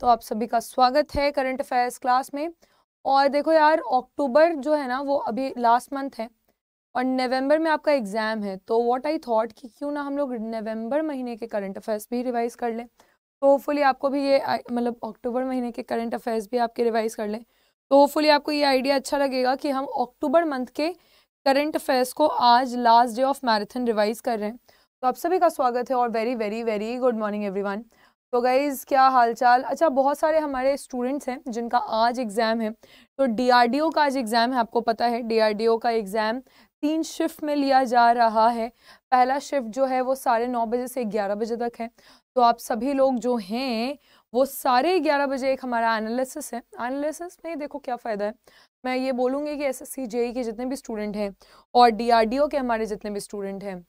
तो आप सभी का स्वागत है करंट अफेयर्स क्लास में और देखो यार अक्टूबर जो है ना वो अभी लास्ट मंथ है और नवंबर में आपका एग्ज़ाम है तो व्हाट आई थॉट कि क्यों ना हम लोग नवंबर महीने के करंट अफेयर्स भी रिवाइज़ कर लें तो होपफुली आपको भी ये मतलब अक्टूबर महीने के करंट अफेयर्स भी आपके रिवाइज़ कर लें तो होपफुली आपको ये आइडिया अच्छा लगेगा कि हम अक्टूबर मंथ के करंट अफेयर्स को आज last day of marathon revise कर रहे हैं तो आप सभी का स्वागत है और very very very good morning everyone तो गाइज़ क्या हालचाल अच्छा बहुत सारे हमारे स्टूडेंट्स हैं जिनका आज एग्ज़ाम है तो डीआरडीओ का आज एग्ज़ाम है आपको पता है डीआरडीओ का एग्ज़ाम तीन शिफ्ट में लिया जा रहा है पहला शिफ्ट जो है वो साढ़े नौ बजे से ग्यारह बजे तक है तो आप सभी लोग जो हैं वो साढ़े ग्यारह बजे एक हमारा एनालिसिस है एनालिसिस में देखो क्या फ़ायदा है मैं ये बोलूँगी कि एस एस e के जितने भी स्टूडेंट हैं और डी के हमारे जितने भी स्टूडेंट हैं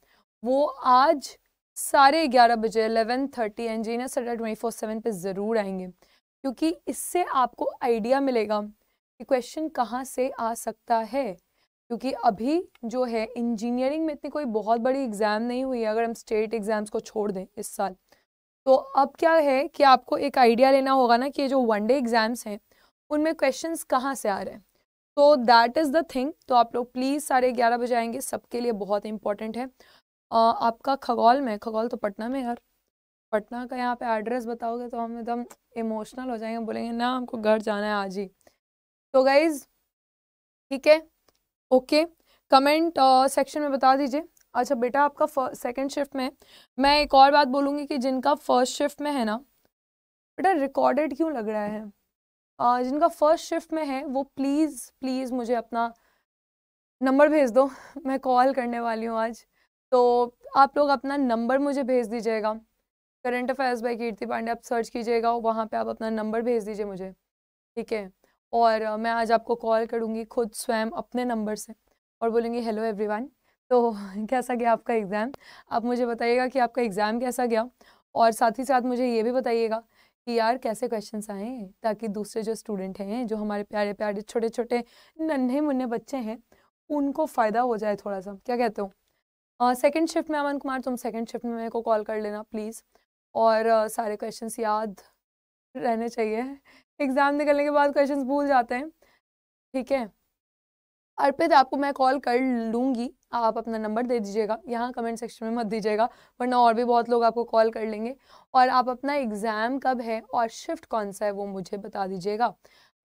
वो आज साढ़े ग्यारह बजे एलेवन थर्टी इंजीनियर सटर ट्वेंटी फोर सेवन पर ज़रूर आएंगे क्योंकि इससे आपको आइडिया मिलेगा कि क्वेश्चन कहाँ से आ सकता है क्योंकि अभी जो है इंजीनियरिंग में इतनी कोई बहुत बड़ी एग्ज़ाम नहीं हुई है अगर हम स्टेट एग्ज़ाम्स को छोड़ दें इस साल तो अब क्या है कि आपको एक आइडिया लेना होगा ना कि ये जो वन डे एग्ज़ाम्स हैं उनमें क्वेश्चंस कहाँ से आ रहे हैं तो दैट इज़ द थिंग तो आप लोग प्लीज़ साढ़े ग्यारह बजे आएंगे सबके लिए बहुत इंपॉर्टेंट है आपका खगौल में खगौल तो पटना में यार पटना का यहाँ पे एड्रेस बताओगे तो हम एकदम इमोशनल हो जाएंगे बोलेंगे ना हमको घर जाना है आज ही तो गाइज ठीक है ओके कमेंट सेक्शन में बता दीजिए अच्छा बेटा आपका सेकेंड शिफ्ट में मैं एक और बात बोलूँगी कि जिनका फर्स्ट शिफ्ट में है ना बेटा रिकॉर्डेड क्यों लग रहा है आ, जिनका फर्स्ट शिफ्ट में है वो प्लीज़ प्लीज़ मुझे अपना नंबर भेज दो मैं कॉल करने वाली हूँ आज तो आप लोग अपना नंबर मुझे भेज दीजिएगा current affairs by Kirti Pandey आप सर्च कीजिएगा वहाँ पे आप अपना नंबर भेज दीजिए मुझे ठीक है और मैं आज आपको कॉल करूँगी खुद स्वयं अपने नंबर से और बोलूँगी हेलो एवरीवन तो कैसा गया आपका एग्ज़ाम आप मुझे बताइएगा कि आपका एग्ज़ाम कैसा गया और साथ ही साथ मुझे ये भी बताइएगा कि यार कैसे क्वेश्चन आए ताकि दूसरे जो स्टूडेंट हैं जो हमारे प्यारे प्यारे छोटे छोटे नन्हे मुन्ने बच्चे हैं उनको फ़ायदा हो जाए थोड़ा सा क्या कहते हो सेकेंड शिफ्ट में अमन कुमार तुम सेकेंड शिफ्ट में मेरे को कॉल कर लेना प्लीज़ और uh, सारे क्वेश्चन याद रहने चाहिए एग्ज़ाम निकलने के बाद क्वेश्चन भूल जाते हैं ठीक है अर्पित आपको मैं कॉल कर लूँगी आप अपना नंबर दे दीजिएगा यहाँ कमेंट सेक्शन में मत दीजिएगा वरना और भी बहुत लोग आपको कॉल कर लेंगे और आप अपना एग्ज़ाम कब है और शिफ्ट कौन सा है वो मुझे बता दीजिएगा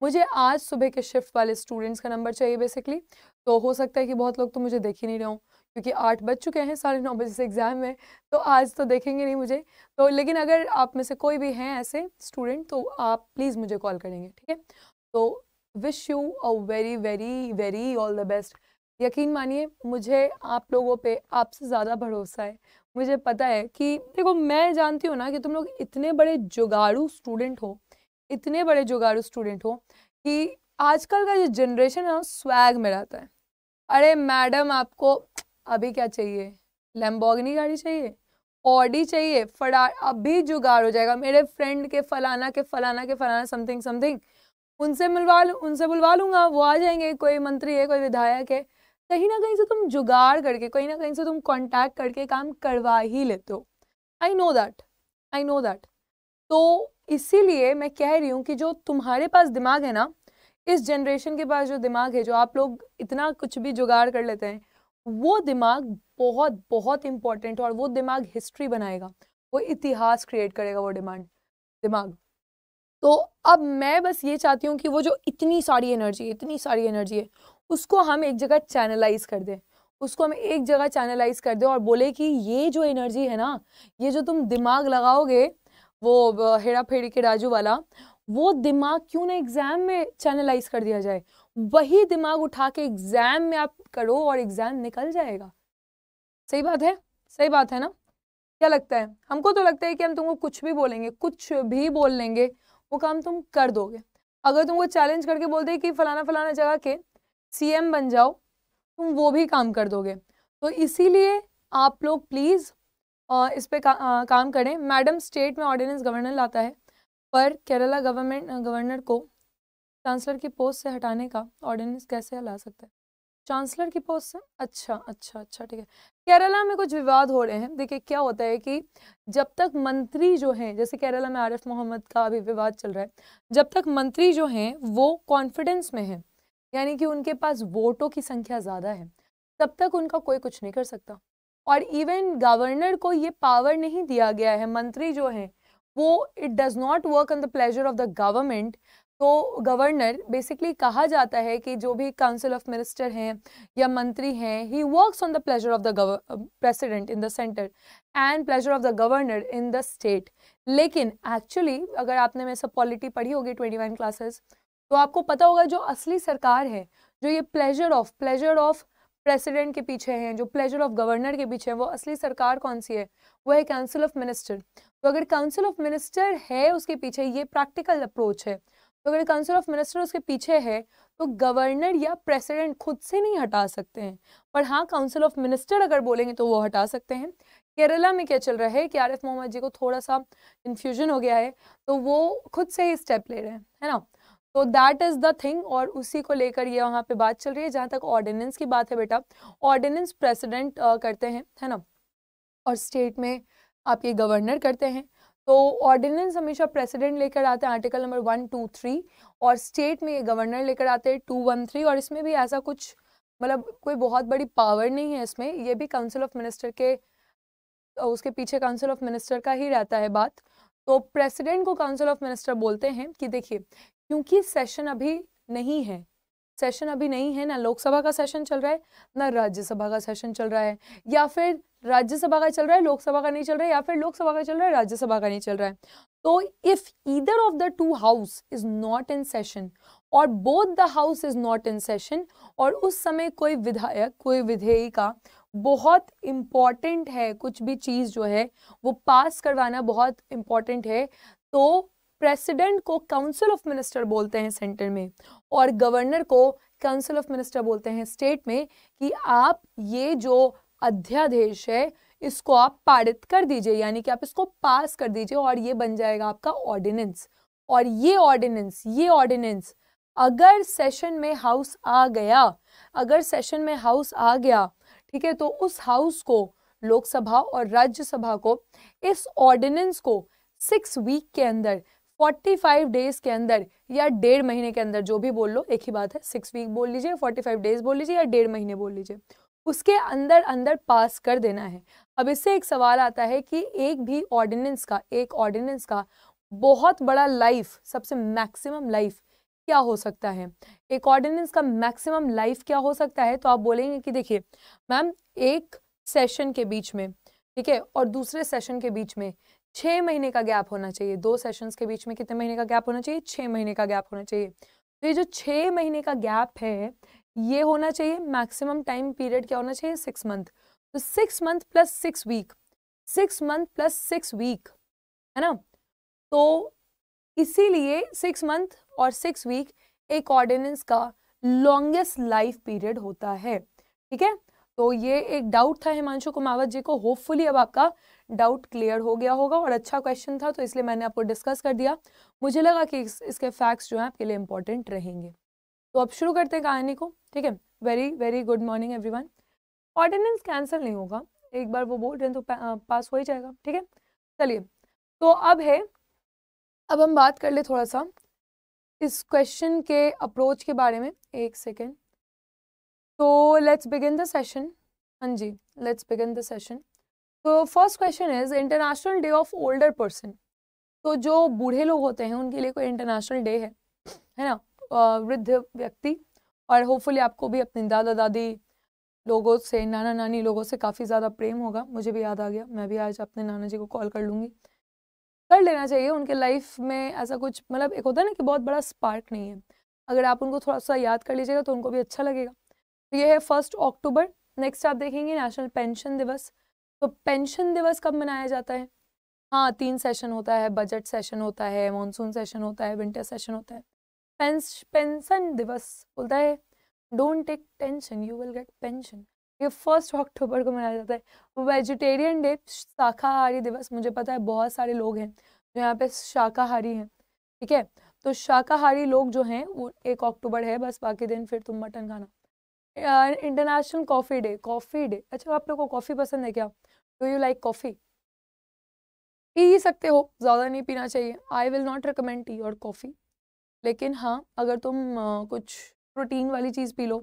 मुझे आज सुबह के शिफ्ट वाले स्टूडेंट्स का नंबर चाहिए बेसिकली तो हो सकता है कि बहुत लोग तो मुझे देख ही नहीं रहे हों क्योंकि आठ बज चुके हैं साढ़े नौ बजे से एग्ज़ाम है तो आज तो देखेंगे नहीं मुझे तो लेकिन अगर आप में से कोई भी हैं ऐसे स्टूडेंट तो आप प्लीज़ मुझे कॉल करेंगे ठीक है तो wish you a very very very all the best यकीन मानिए मुझे आप लोगों पे आपसे ज़्यादा भरोसा है मुझे पता है कि देखो मैं जानती हूँ ना कि तुम लोग इतने बड़े जुगाड़ू स्टूडेंट हो इतने बड़े जुगाड़ू स्टूडेंट हो कि आजकल का जो जनरेशन है वो स्वैग में रहता है अरे मैडम आपको अभी क्या चाहिए लैम्बोगनी गाड़ी चाहिए ऑडी चाहिए फड़ा अभी जुगाड़ हो जाएगा मेरे फ्रेंड के फलाना के फलाना के फलाना समथिंग समथिंग उनसे मिलवा लूँ उनसे बुलवा लूँगा वो आ जाएंगे कोई मंत्री है कोई विधायक है कहीं ना कहीं से तुम जुगाड़ करके कहीं ना कहीं से तुम कॉन्टैक्ट करके काम करवा ही लेते हो I know that I know that तो इसीलिए मैं कह रही हूँ कि जो तुम्हारे पास दिमाग है ना इस जनरेशन के पास जो दिमाग है जो आप लोग इतना कुछ भी जुगाड़ कर लेते हैं वो दिमाग बहुत बहुत इंपॉर्टेंट है और वो दिमाग हिस्ट्री बनाएगा वो इतिहास क्रिएट करेगा वो डिमांड दिमाग तो अब मैं बस ये चाहती हूँ कि वो जो इतनी सारी एनर्जी है इतनी सारी एनर्जी है उसको हम एक जगह चैनलाइज कर दें उसको हम एक जगह चैनलाइज कर दें और बोले कि ये जो एनर्जी है ना ये जो तुम दिमाग लगाओगे वो हेरा फेरी के राजू वाला वो दिमाग क्यों ना एग्ज़ाम में चैनलाइज कर दिया जाए वही दिमाग उठा के एग्जाम में आप करो और एग्जाम निकल जाएगा सही बात है सही बात है ना क्या लगता है हमको तो लगता है कि हम तुमको कुछ भी बोलेंगे कुछ भी बोल लेंगे वो काम तुम कर दोगे अगर तुमको चैलेंज करके बोलते कि फलाना फलाना जगह के सीएम बन जाओ तुम वो भी काम कर दोगे तो इसीलिए आप लोग प्लीज़ इस पर का, काम करें मैडम स्टेट में ऑर्डिनेंस गवर्नर लाता है पर केरला गवर्नमेंट गवर्नर को चांसलर की पोस्ट से हटाने का ऑर्डिनेंस कैसे हिला सकते हैं चांसलर की पोस्ट से अच्छा अच्छा अच्छा ठीक है केरला में कुछ विवाद हो रहे हैं देखिए क्या होता है कि जब तक मंत्री जो हैं जैसे केरला में आरिफ मोहम्मद का अभी विवाद चल रहा है जब तक मंत्री जो हैं वो कॉन्फिडेंस में हैं यानी कि उनके पास वोटों की संख्या ज़्यादा है तब तक उनका कोई कुछ नहीं कर सकता और इवन गवर्नर को ये पावर नहीं दिया गया है मंत्री जो हैं वो it does not work on the pleasure of the government तो गवर्नर बेसिकली कहा जाता है कि जो भी काउंसिल ऑफ मिनिस्टर हैं या मंत्री हैं he works on the pleasure of the president in the centre and pleasure of the governor in the state लेकिन एक्चुअली अगर आपने मैं सब पॉलिटी पढ़ी होगी ट्वेंटी वन क्लासेस तो आपको पता होगा जो असली सरकार है जो ये pleasure of pleasure of president के पीछे हैं जो प्लेजर ऑफ गवर्नर के पीछे हैं वो असली सरकार कौन सी है वो है काउंसिल ऑफ मिनिस्टर तो अगर काउंसिल ऑफ मिनिस्टर है उसके पीछे ये प्रैक्टिकल अप्रोच है तो अगर काउंसिल ऑफ मिनिस्टर उसके पीछे है तो गवर्नर या प्रेसिडेंट खुद से नहीं हटा सकते हैं पर हाँ काउंसिल ऑफ मिनिस्टर अगर बोलेंगे तो वो हटा सकते हैं केरला में क्या चल रहा है कि आरिफ मोहम्मद जी को थोड़ा सा इन्फ्यूजन हो गया है तो वो खुद से ही स्टेप ले रहे हैं है ना तो दैट इज़ द थिंग और उसी को लेकर ये वहाँ पे बात चल रही है जहाँ तक ऑर्डिनेंस की बात है बेटा ऑर्डिनेंस प्रेसिडेंट करते हैं है ना और स्टेट में आप ये गवर्नर करते हैं तो ऑर्डिनेंस हमेशा प्रेसिडेंट लेकर आते हैं article number one two three और स्टेट में ये गवर्नर लेकर आते हैं टू वन थ्री और इसमें भी ऐसा कुछ मतलब कोई बहुत बड़ी पावर नहीं है इसमें ये भी काउंसिल ऑफ मिनिस्टर के उसके पीछे काउंसिल ऑफ मिनिस्टर का ही रहता है बात तो प्रेसिडेंट को काउंसिल ऑफ मिनिस्टर बोलते हैं कि देखिए क्योंकि सेशन अभी नहीं है सेशन अभी नहीं है ना लोकसभा का सेशन चल रहा है ना राज्यसभा का सेशन चल रहा है या फिर राज्यसभा का चल रहा है लोकसभा का नहीं चल रहा है या फिर लोकसभा का चल रहा है राज्यसभा का नहीं चल रहा है तो if either of the two house is not in session और both the house is not in session और उस समय कोई विधायक कोई विधेयक का बहुत इम्पॉर्टेंट है कुछ भी चीज़ जो है वो पास करवाना बहुत इम्पॉर्टेंट है तो प्रेसिडेंट को काउंसिल ऑफ मिनिस्टर बोलते हैं सेंटर में और गवर्नर को काउंसिल ऑफ मिनिस्टर बोलते हैं स्टेट में कि आप ये जो अध्यादेश है इसको आप पारित कर दीजिए यानी कि आप इसको पास कर दीजिए और ये बन जाएगा आपका ऑर्डिनेंस और ये ऑर्डिनेंस ये ऑर्डिनेंस अगर सेशन में हाउस आ गया अगर सेशन में हाउस आ गया ठीक है तो उस हाउस को लोकसभा और राज्यसभा को इस ऑर्डिनेंस को सिक्स वीक के अंदर 45 डेज के अंदर या डेढ़ महीने के अंदर जो भी बोल लो एक ही बात है सिक्स वीक बोल लीजिए 45 डेज बोल लीजिए या डेढ़ महीने बोल लीजिए उसके अंदर अंदर पास कर देना है अब इससे एक सवाल आता है कि एक भी ऑर्डिनेंस का एक ऑर्डिनेंस का बहुत बड़ा लाइफ सबसे मैक्सिमम लाइफ क्या हो सकता है एक ऑर्डिनेंस का मैक्सिमम लाइफ क्या हो सकता है तो आप बोलेंगे कि देखिए मैम एक सेशन के बीच में ठीक है और दूसरे सेशन के बीच में छह महीने का गैप होना चाहिए दो सेशंस के बीच में कितने महीने का गैप होना चाहिए छह महीने का गैप होना चाहिए तो ये जो छह महीने का गैप है ये होना चाहिए मैक्सिमम टाइम पीरियड क्या होना चाहिए सिक्स मंथ तो six month plus six week six month plus six week है ना तो इसीलिए सिक्स मंथ और सिक्स वीक एक ऑर्डिनेंस का लॉन्गेस्ट लाइफ पीरियड होता है ठीक है तो ये एक डाउट था हिमांशु कुमावत जी को होपफुली अब आपका डाउट क्लियर हो गया होगा और अच्छा क्वेश्चन था तो इसलिए मैंने आपको डिस्कस कर दिया मुझे लगा कि इस, इसके फैक्ट्स जो हैं आपके लिए इंपॉर्टेंट रहेंगे तो अब शुरू करते हैं कहानी को ठीक है very very good morning every ordinance cancel नहीं होगा एक बार वो बोल रहे हैं तो पा, पास हो ही जाएगा ठीक है चलिए तो अब है अब हम बात कर ले थोड़ा सा इस क्वेश्चन के अप्रोच के बारे में एक सेकेंड तो लेट्स बिगिन द सेशन हाँ जी लेट्स बिगिन द सेशन तो first question is international day of older person तो जो बूढ़े लोग होते हैं उनके लिए कोई इंटरनेशनल डे है है ना वृद्ध व्यक्ति और होपफुली आपको भी अपने दादा दादी लोगों से नाना नानी लोगों से काफ़ी ज़्यादा प्रेम होगा मुझे भी याद आ गया मैं भी आज अपने नाना जी को कॉल कर लूँगी कर लेना चाहिए उनके लाइफ में ऐसा कुछ मतलब एक होता है ना कि बहुत बड़ा स्पार्क नहीं है अगर आप उनको थोड़ा सा याद कर लीजिएगा तो उनको भी अच्छा लगेगा तो ये है फर्स्ट अक्टूबर नेक्स्ट आप देखेंगे नेशनल पेंशन दिवस तो पेंशन दिवस कब मनाया जाता है हाँ तीन सेशन होता है बजट सेशन होता है मानसून सेशन होता है विंटर सेशन होता है पेंशन दिवस बोलता है don't take tension you will get pension ये फर्स्ट अक्टूबर को मनाया जाता है वेजिटेरियन डे शाकाहारी दिवस मुझे पता है बहुत सारे लोग हैं जो यहाँ पे शाकाहारी हैं ठीक है तो शाकाहारी लोग जो हैं वो एक अक्टूबर है बस बाकी दिन फिर तुम मटन खाना international coffee day coffee day अच्छा आप लोग को कॉफ़ी पसंद है क्या डू यू लाइक कॉफ़ी पी ही सकते हो ज़्यादा नहीं पीना चाहिए I will not recommend tea और कॉफ़ी लेकिन हाँ अगर तुम आ, कुछ प्रोटीन वाली चीज़ पी लो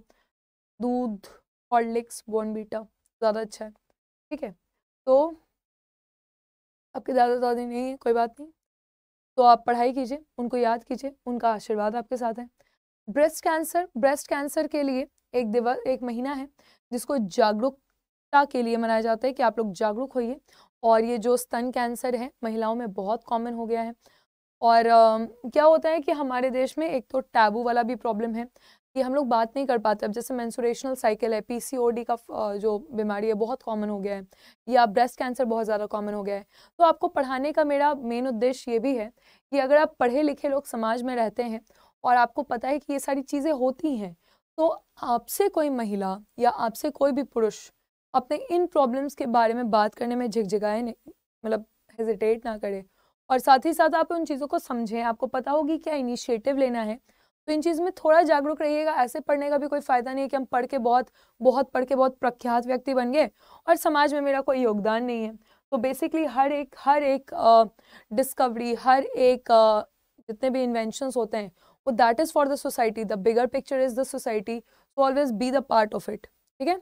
दूध हॉर्लिक्स बॉर्नबीटा ज़्यादा अच्छा है ठीक है तो आपके दादा दादी नहीं है कोई बात नहीं तो आप पढ़ाई कीजिए उनको याद कीजिए उनका आशीर्वाद आपके साथ है ब्रेस्ट कैंसर ब्रेस्ट कैंसर के लिए एक दिवस एक महीना है जिसको जागरूक जागरूकता के लिए मनाया जाता है कि आप लोग जागरूक होइए और ये जो स्तन कैंसर है महिलाओं में बहुत कॉमन हो गया है और आ, क्या होता है कि हमारे देश में एक तो टैबू वाला भी प्रॉब्लम है कि हम लोग बात नहीं कर पाते अब जैसे मैंसुरेशनल साइकिल है पीसीओडी का जो बीमारी है बहुत कॉमन हो गया है या ब्रेस्ट कैंसर बहुत ज़्यादा कॉमन हो गया है तो आपको पढ़ाने का मेरा मेन उद्देश्य ये भी है कि अगर आप पढ़े लिखे लोग समाज में रहते हैं और आपको पता है कि ये सारी चीज़ें होती हैं तो आपसे कोई महिला या आपसे कोई भी पुरुष अपने इन प्रॉब्लम्स के बारे में बात करने में झिकझिकाए नहीं मतलब हेजिटेट ना करें और साथ ही साथ आप उन चीज़ों को समझें आपको पता होगी क्या इनिशिएटिव लेना है तो इन चीज़ में थोड़ा जागरूक रहिएगा ऐसे पढ़ने का भी कोई फ़ायदा नहीं है कि हम पढ़ के बहुत बहुत पढ़ के बहुत प्रख्यात व्यक्ति बन गए और समाज में मेरा कोई योगदान नहीं है तो बेसिकली हर एक हर एक डिस्कवरी uh, हर एक uh, जितने भी इन्वेंशंस होते हैं वो that is for the society the bigger picture is the society so always be the part of it ठीक है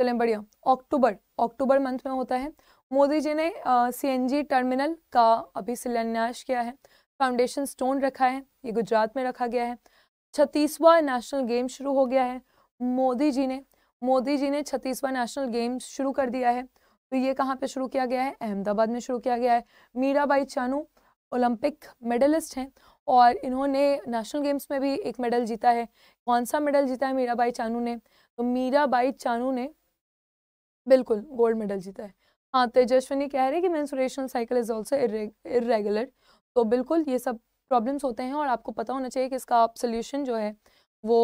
चलें बढ़िया अक्टूबर अक्टूबर मंथ में होता है मोदी जी ने सीएनजी टर्मिनल का अभी शिलान्यास किया है फाउंडेशन स्टोन रखा है ये गुजरात में रखा गया है छत्तीसवा नेशनल गेम शुरू हो गया है मोदी जी ने मोदी जी ने छत्तीसवा नेशनल गेम शुरू कर दिया है तो ये कहाँ पे शुरू किया गया है अहमदाबाद में शुरू किया गया है मीराबाई चानू ओलंपिक मेडलिस्ट हैं और इन्होंने नेशनल गेम्स में भी एक मेडल जीता है कौन सा मेडल जीता है मीराबाई चानू ने तो मीराबाई चानू ने बिल्कुल गोल्ड मेडल जीता है हाँ तेजस्विनी कह रही है कि menstruation cycle is also irregular तो बिल्कुल ये सब प्रॉब्लम्स होते हैं और आपको पता होना चाहिए कि इसका आप सोल्यूशन जो है वो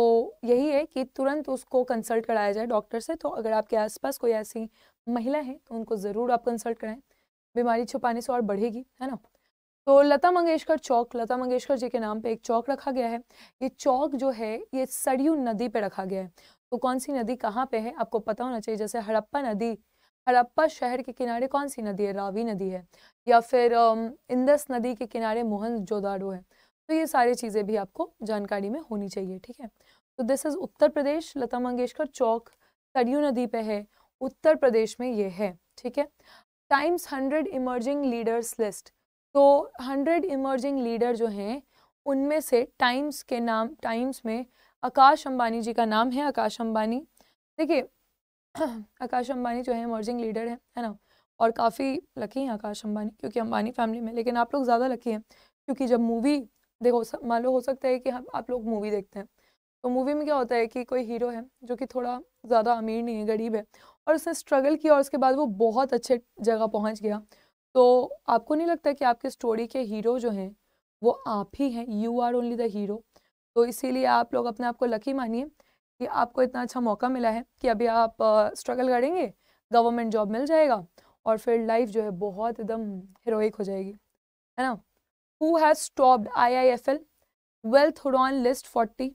यही है कि तुरंत उसको कंसल्ट कराया जाए डॉक्टर से तो अगर आपके आसपास कोई ऐसी महिला है तो उनको ज़रूर आप कंसल्ट कराएं बीमारी छुपाने से और बढ़ेगी है ना तो लता मंगेशकर चौक लता मंगेशकर जी के नाम पे एक चौक रखा गया है ये चौक जो है ये सड़यू नदी पे रखा गया है तो कौन सी नदी कहाँ पे है आपको पता होना चाहिए जैसे हड़प्पा नदी हड़प्पा शहर के किनारे कौन सी नदी है रावी नदी है या फिर इंदस नदी के किनारे मोहन जोदाड़ो है तो ये सारी चीज़ें भी आपको जानकारी में होनी चाहिए ठीक है तो दिस इज़ उत्तर प्रदेश लता मंगेशकर चौक सरयू नदी पे है उत्तर प्रदेश में ये है ठीक है Times hundred emerging leaders list तो हंड्रेड इमर्जिंग लीडर जो हैं उनमें से टाइम्स के नाम टाइम्स में आकाश अंबानी जी का नाम है आकाश अंबानी देखिए आकाश अंबानी जो है इमर्जिंग लीडर है है ना और काफ़ी लकी हैं आकाश अंबानी क्योंकि अंबानी फैमिली में लेकिन आप लोग ज़्यादा लकी हैं क्योंकि जब मूवी देखो मान लो हो सकता है कि हम आप लोग मूवी देखते हैं तो मूवी में क्या होता है कि कोई हीरो है जो कि थोड़ा ज़्यादा अमीर नहीं है गरीब है और उसने स्ट्रगल किया और उसके बाद वो बहुत अच्छे जगह पहुंच गया तो आपको नहीं लगता कि आपके स्टोरी के हीरो जो हैं वो आप ही हैं you are only the hero तो इसीलिए आप लोग अपने आप को लकी मानिए कि आपको इतना अच्छा मौका मिला है कि अभी आप स्ट्रगल करेंगे गवर्नमेंट जॉब मिल जाएगा और फिर लाइफ जो है बहुत एकदम हीरोइक हो जाएगी है ना who has stopped I I F L wealth Hurun list forty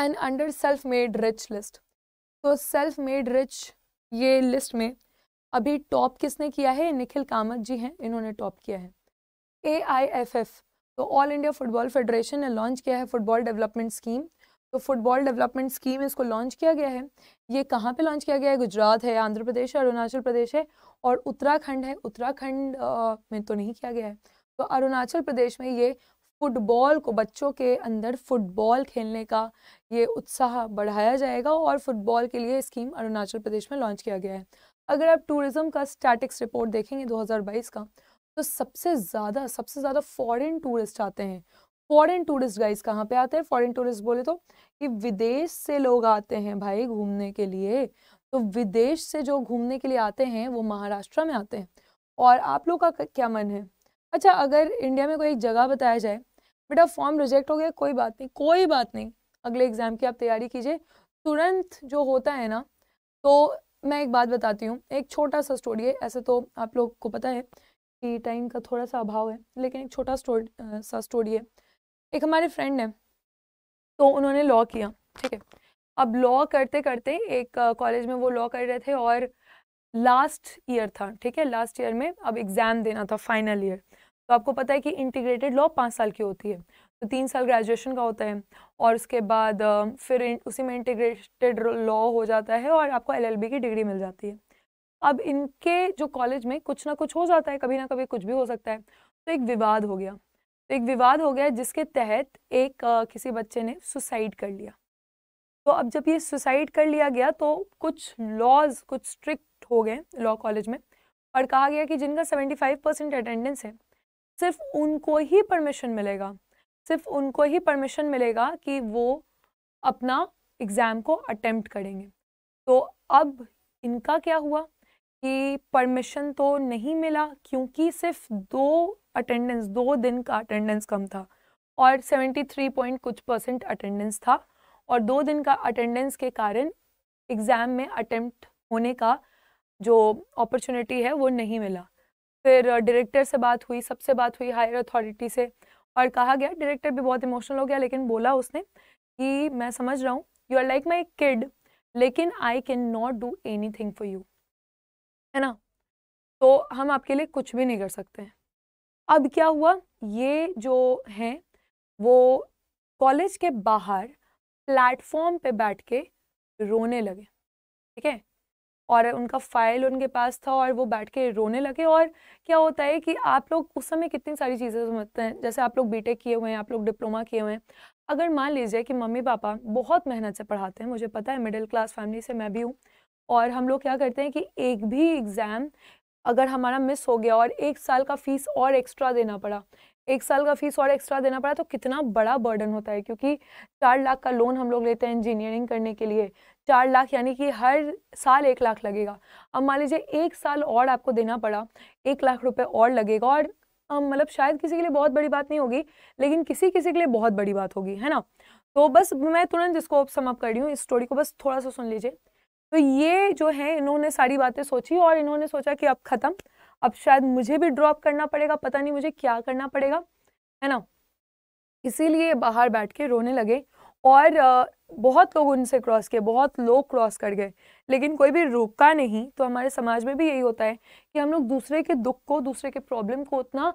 and under self made rich list तो सेल्फ मेड रिच ये लिस्ट में अभी टॉप किसने किया है निखिल कामत जी हैं इन्होंने टॉप किया है ए आई एफ एफ तो ऑल इंडिया फुटबॉल फेडरेशन ने लॉन्च किया है फुटबॉल डेवलपमेंट स्कीम तो फुटबॉल डेवलपमेंट स्कीम इसको लॉन्च किया गया है ये कहाँ पे लॉन्च किया गया है गुजरात है आंध्र प्रदेश है अरुणाचल प्रदेश है और उत्तराखंड है उत्तराखंड में तो नहीं किया गया है तो अरुणाचल प्रदेश में ये फुटबॉल को बच्चों के अंदर फुटबॉल खेलने का ये उत्साह बढ़ाया जाएगा और फुटबॉल के लिए स्कीम अरुणाचल प्रदेश में लॉन्च किया गया है अगर आप टूरिज़्म का स्टैटिक्स रिपोर्ट देखेंगे 2022 का तो सबसे ज़्यादा सबसे ज़्यादा फॉरेन टूरिस्ट आते हैं फॉरेन टूरिस्ट गाइस कहाँ पे आते हैं फॉरेन टूरिस्ट बोले तो कि विदेश से लोग आते हैं भाई घूमने के लिए तो विदेश से जो घूमने के लिए आते हैं वो महाराष्ट्र में आते हैं और आप लोग का क्या मन है अच्छा अगर इंडिया में कोई एक जगह बताया जाए बेटा फॉर्म रिजेक्ट हो गया कोई बात नहीं कोई बात नहीं अगले एग्ज़ाम की आप तैयारी कीजिए तुरंत जो होता है ना तो मैं एक बात बताती हूँ एक छोटा सा स्टोरी है ऐसे तो आप लोग को पता है कि टाइम का थोड़ा सा अभाव है लेकिन एक छोटा स्टोरी सा स्टोरी है एक हमारे फ्रेंड है तो उन्होंने लॉ किया ठीक है अब लॉ करते करते एक कॉलेज में वो लॉ कर रहे थे और लास्ट ईयर था ठीक है लास्ट ईयर में अब एग्ज़ाम देना था फाइनल ईयर तो आपको पता है कि इंटीग्रेटेड लॉ पाँच साल की होती है तो तीन साल ग्रेजुएशन का होता है और उसके बाद फिर उसी में इंटीग्रेटेड लॉ हो जाता है और आपको एलएलबी की डिग्री मिल जाती है अब इनके जो कॉलेज में कुछ ना कुछ हो जाता है कभी ना कभी कुछ भी हो सकता है तो एक विवाद हो गया तो एक विवाद हो गया जिसके तहत एक आ, किसी बच्चे ने सुसाइड कर लिया तो अब जब ये सुसाइड कर लिया गया तो कुछ लॉज कुछ स्ट्रिक्ट हो गए लॉ कॉलेज में और कहा गया कि जिनका 75 परसेंट अटेंडेंस है सिर्फ उनको ही परमिशन मिलेगा सिर्फ उनको ही परमिशन मिलेगा कि वो अपना एग्ज़ाम को अटेम्प्ट करेंगे तो अब इनका क्या हुआ कि परमिशन तो नहीं मिला क्योंकि सिर्फ दो अटेंडेंस दो दिन का अटेंडेंस कम था और 73 पॉइंट कुछ परसेंट अटेंडेंस था और दो दिन का अटेंडेंस के कारण एग्ज़ाम में अटेम्प्ट होने का जो अपॉर्चुनिटी है वो नहीं मिला फिर डायरेक्टर से बात हुई सबसे बात हुई हायर अथॉरिटी से और कहा गया डायरेक्टर भी बहुत इमोशनल हो गया लेकिन बोला उसने कि मैं समझ रहा हूँ you are like my kid लेकिन I can not do anything for you है ना तो हम आपके लिए कुछ भी नहीं कर सकते हैं अब क्या हुआ ये जो हैं वो कॉलेज के बाहर प्लेटफॉर्म पे बैठ के रोने लगे ठीक है और उनका फाइल उनके पास था और वो बैठ के रोने लगे और क्या होता है कि आप लोग उस समय कितनी सारी चीज़ें समझते हैं जैसे आप लोग बीटेक किए हुए हैं आप लोग डिप्लोमा किए हुए हैं अगर मान लीजिए कि मम्मी पापा बहुत मेहनत से पढ़ाते हैं मुझे पता है मिडिल क्लास फैमिली से मैं भी हूँ और हम लोग क्या करते हैं कि एक भी एग्ज़ाम अगर हमारा मिस हो गया और एक साल का फीस और एक्स्ट्रा देना पड़ा एक साल का फीस और एक्स्ट्रा देना पड़ा तो कितना बड़ा बर्डन होता है क्योंकि चार लाख का लोन हम लोग लेते हैं इंजीनियरिंग करने के लिए चार लाख यानी कि हर साल एक लाख लगेगा अब मान लीजिए एक साल और आपको देना पड़ा एक लाख रुपये और लगेगा और मतलब शायद किसी के लिए बहुत बड़ी बात नहीं होगी लेकिन किसी किसी के लिए बहुत बड़ी बात होगी है ना तो बस मैं तुरंत इसको समाप्त कर रही हूँ इस स्टोरी को बस थोड़ा सा सुन लीजिए तो ये जो है इन्होंने सारी बातें सोची और इन्होंने सोचा कि अब ख़त्म अब शायद मुझे भी ड्रॉप करना पड़ेगा पता नहीं मुझे क्या करना पड़ेगा है ना इसीलिए बाहर बैठ के रोने लगे और बहुत लोग उनसे क्रॉस किए बहुत लोग क्रॉस कर गए लेकिन कोई भी रोका नहीं तो हमारे समाज में भी यही होता है कि हम लोग दूसरे के दुख को दूसरे के प्रॉब्लम को उतना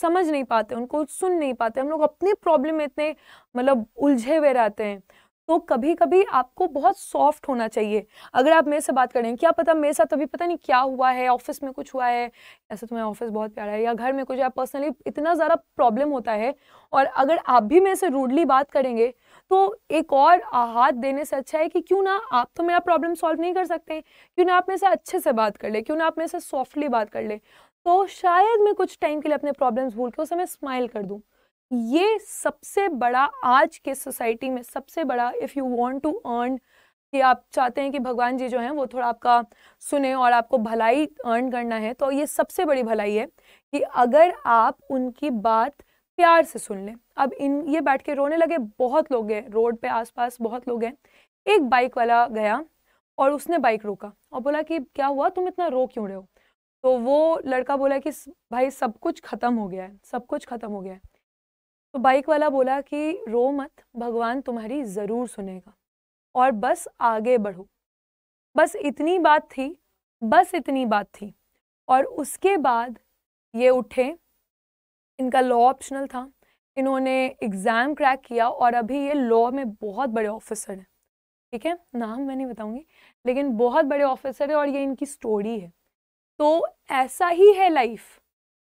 समझ नहीं पाते उनको सुन नहीं पाते हम लोग अपनी प्रॉब्लम में इतने मतलब उलझे हुए रहते हैं तो कभी कभी आपको बहुत सॉफ्ट होना चाहिए अगर आप मेरे से बात करें क्या पता मेरे साथ अभी पता नहीं क्या हुआ है ऑफिस में कुछ हुआ है ऐसे तो मेरा ऑफिस बहुत प्यारा है या घर में कुछ या पर्सनली इतना ज़्यादा प्रॉब्लम होता है और अगर आप भी मेरे से रूडली बात करेंगे तो एक और हाथ देने से अच्छा है कि क्यों ना आप तो मेरा प्रॉब्लम सॉल्व नहीं कर सकते क्यों ना आप मेरे से अच्छे से बात कर ले क्यों ना आप मेरे से सॉफ्टली बात कर ले तो शायद मैं कुछ टाइम के लिए अपने प्रॉब्लम्स भूल के उस समय स्माइल कर दूँ ये सबसे बड़ा आज के सोसाइटी में सबसे बड़ा if you want to earn कि आप चाहते हैं कि भगवान जी जो हैं वो थोड़ा आपका सुने और आपको भलाई अर्न करना है तो ये सबसे बड़ी भलाई है कि अगर आप उनकी बात प्यार से सुन लें अब इन ये बैठ के रोने लगे बहुत लोग गए रोड पे आसपास बहुत लोग हैं एक बाइक वाला गया और उसने बाइक रोका और बोला कि क्या हुआ तुम इतना रो क्यों रहे हो तो वो लड़का बोला कि भाई सब कुछ ख़त्म हो गया है सब कुछ ख़त्म हो गया है तो बाइक वाला बोला कि रो मत भगवान तुम्हारी ज़रूर सुनेगा और बस आगे बढ़ो बस इतनी बात थी बस इतनी बात थी और उसके बाद ये उठे इनका लॉ ऑप्शनल था इन्होंने एग्ज़ाम क्रैक किया और अभी ये लॉ में बहुत बड़े ऑफिसर हैं ठीक है नाम मैं नहीं बताऊंगी लेकिन बहुत बड़े ऑफिसर है और ये इनकी स्टोरी है तो ऐसा ही है लाइफ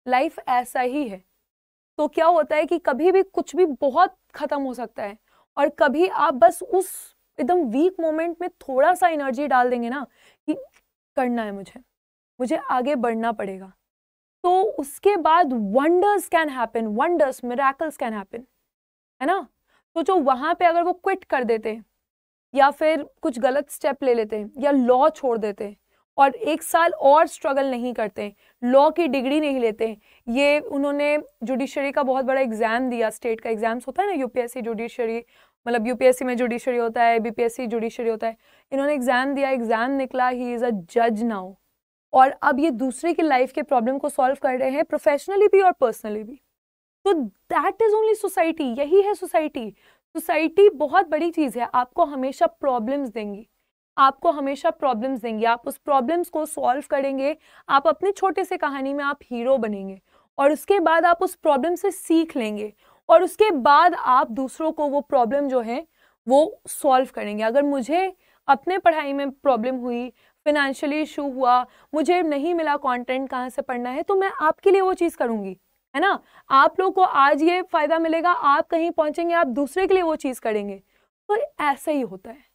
लाइफ ऐसा ही है तो क्या होता है कि कभी भी कुछ भी बहुत ख़त्म हो सकता है और कभी आप बस उस एकदम वीक मोमेंट में थोड़ा सा एनर्जी डाल देंगे ना कि करना है मुझे मुझे आगे बढ़ना पड़ेगा तो उसके बाद wonders can happen wonders miracles can happen है ना तो जो वहाँ पे अगर वो क्विट कर देते या फिर कुछ गलत स्टेप ले लेते या लॉ छोड़ देते और एक साल और स्ट्रगल नहीं करते लॉ की डिग्री नहीं लेते ये उन्होंने जुडिशरी का बहुत बड़ा एग्ज़ाम दिया स्टेट का एग्ज़ाम्स होता है ना यूपीएससी जुडिशरी मतलब यूपीएससी में जुडिशरी होता है बीपीएससी जुडिशरी होता है इन्होंने एग्ज़ाम दिया एग्ज़ाम निकला ही इज़ अ जज नाउ और अब ये दूसरे की लाइफ के प्रॉब्लम को सॉल्व कर रहे हैं प्रोफेशनली भी और पर्सनली भी तो दैट इज़ ओनली सोसाइटी यही है सोसाइटी सोसाइटी बहुत बड़ी चीज़ है आपको हमेशा प्रॉब्लम्स देंगी आपको हमेशा प्रॉब्लम्स देंगे आप उस प्रॉब्लम्स को सॉल्व करेंगे आप अपने छोटे से कहानी में आप हीरो बनेंगे और उसके बाद आप उस प्रॉब्लम से सीख लेंगे और उसके बाद आप दूसरों को वो प्रॉब्लम जो है वो सॉल्व करेंगे अगर मुझे अपने पढ़ाई में प्रॉब्लम हुई फिनेंशियली इशू हुआ मुझे नहीं मिला कंटेंट कहाँ से पढ़ना है तो मैं आपके लिए वो चीज़ करूँगी है ना आप लोग को आज ये फ़ायदा मिलेगा आप कहीं पहुँचेंगे आप दूसरे के लिए वो चीज़ करेंगे तो ऐसा ही होता है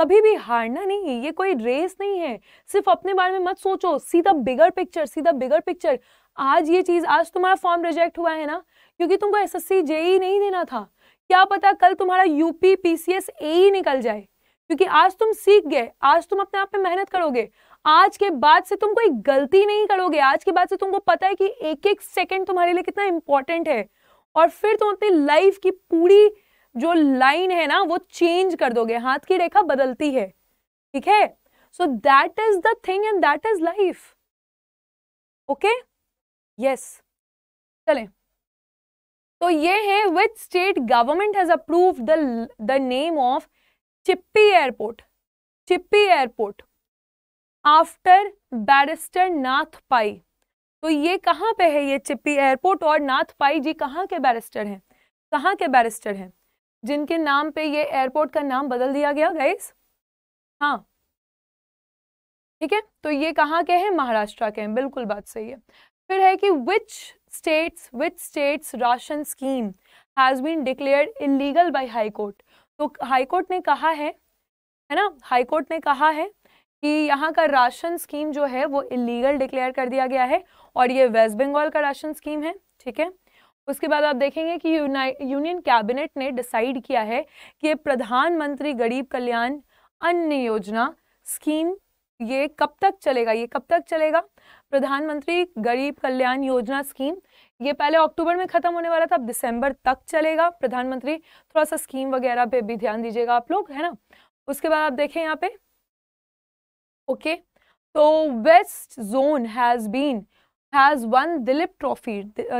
कभी भी हारना नहीं है ये कोई रेस नहीं है सिर्फ अपने बारे में मत सोचो सीधा बिगर पिक्चर सीधा बिगर पिक्चर आज ये चीज़ आज तुम्हारा फॉर्म रिजेक्ट हुआ है ना क्योंकि तुमको एस एस जेई नहीं देना था क्या पता कल तुम्हारा यूपी पीसीएस ए निकल जाए क्योंकि आज तुम सीख गए आज तुम अपने आप पे मेहनत करोगे आज के बाद से तुम कोई गलती नहीं करोगे आज के बाद से तुमको पता है कि एक एक सेकंड तुम्हारे लिए कितना इंपॉर्टेंट है और फिर तुम अपनी लाइफ की पूरी जो लाइन है ना वो चेंज कर दोगे हाथ की रेखा बदलती है ठीक है so that is the thing and that is life okay yes चलें तो ये है which state government has approve the the name of Chipi airport Chipi airport after barrister Nath Pai तो ये कहाँ पे है ये चिप्पी एयरपोर्ट और नाथ पाई जी कहाँ के बैरिस्टर हैं कहाँ के बैरिस्टर हैं जिनके नाम पे ये एयरपोर्ट का नाम बदल दिया गया गाइस हाँ ठीक है तो ये कहाँ के हैं महाराष्ट्र के हैं बिल्कुल बात सही है फिर है कि which states which states ration scheme has been declared illegal by high court तो हाई कोर्ट ने कहा है है ना हाई कोर्ट ने कहा है कि यहाँ का राशन स्कीम जो है वो इलीगल डिक्लेयर कर दिया गया है और ये वेस्ट बंगाल का राशन स्कीम है ठीक है उसके बाद आप देखेंगे कि यूनियन कैबिनेट ने डिसाइड किया है कि प्रधानमंत्री गरीब कल्याण अन्य योजना स्कीम ये कब तक चलेगा ये कब तक चलेगा प्रधानमंत्री गरीब कल्याण योजना स्कीम ये पहले अक्टूबर में ख़त्म होने वाला था अब दिसंबर तक चलेगा प्रधानमंत्री थोड़ा सा स्कीम वगैरह पे भी ध्यान दीजिएगा आप लोग है ना उसके बाद आप देखें यहाँ पे ओके तो west zone has been has won Duleep trophy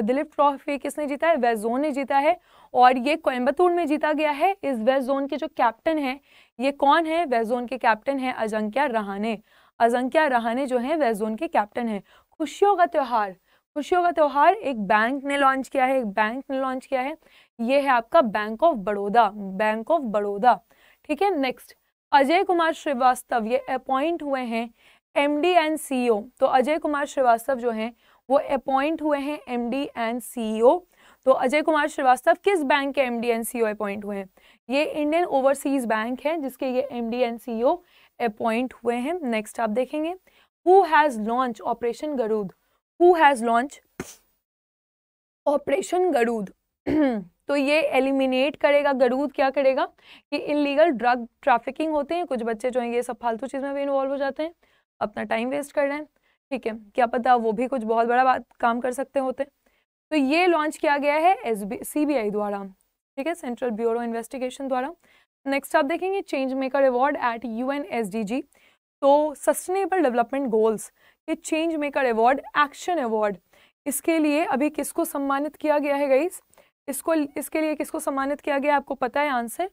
Duleep trophy किसने जीता है वेजोन ने जीता है और ये कोयम्बतूर में जीता गया है इस वेजोन के जो कैप्टन है ये कौन है वेजोन के कैप्टन है अजंक्या रहाने अजंक्या रहाने जो हैं वेजोन के कैप्टन है खुशियों का त्यौहार खुशियों का त्यौहार एक बैंक ने लॉन्च किया है एक बैंक ने लॉन्च किया है ये है आपका bank of Baroda bank of Baroda ठीक है नेक्स्ट अजय कुमार श्रीवास्तव ये अपॉइंट हुए हैं एमडी एंड सीईओ तो अजय कुमार श्रीवास्तव जो हैं वो अपॉइंट हुए हैं एमडी एंड सीईओ तो अजय कुमार श्रीवास्तव किस बैंक के एमडी एंड सीईओ अपॉइंट हुए हैं ये इंडियन ओवरसीज बैंक है जिसके ये एमडी एंड सीईओ अपॉइंट हुए हैं नेक्स्ट आप देखेंगे who has launch operation Garud who has launch operation Garud तो ये एलिमिनेट करेगा गरूद क्या करेगा कि इनलीगल ड्रग ट्रैफिकिंग होते हैं कुछ बच्चे जो हैं ये सब फालतू चीज़ में भी इन्वॉल्व हो जाते हैं अपना टाइम वेस्ट कर रहे हैं ठीक है क्या पता वो भी कुछ बहुत बड़ा बात काम कर सकते होते तो ये लॉन्च किया गया है S B C B I द्वारा ठीक है सेंट्रल ब्यूरो इन्वेस्टिगेशन द्वारा नेक्स्ट आप देखेंगे change maker award at U N S D G तो सस्टेनेबल डेवलपमेंट गोल्स ये change maker award action award इसके लिए अभी किसको सम्मानित किया गया है गईस इसको इसके लिए किसको सम्मानित किया गया आपको पता है आंसर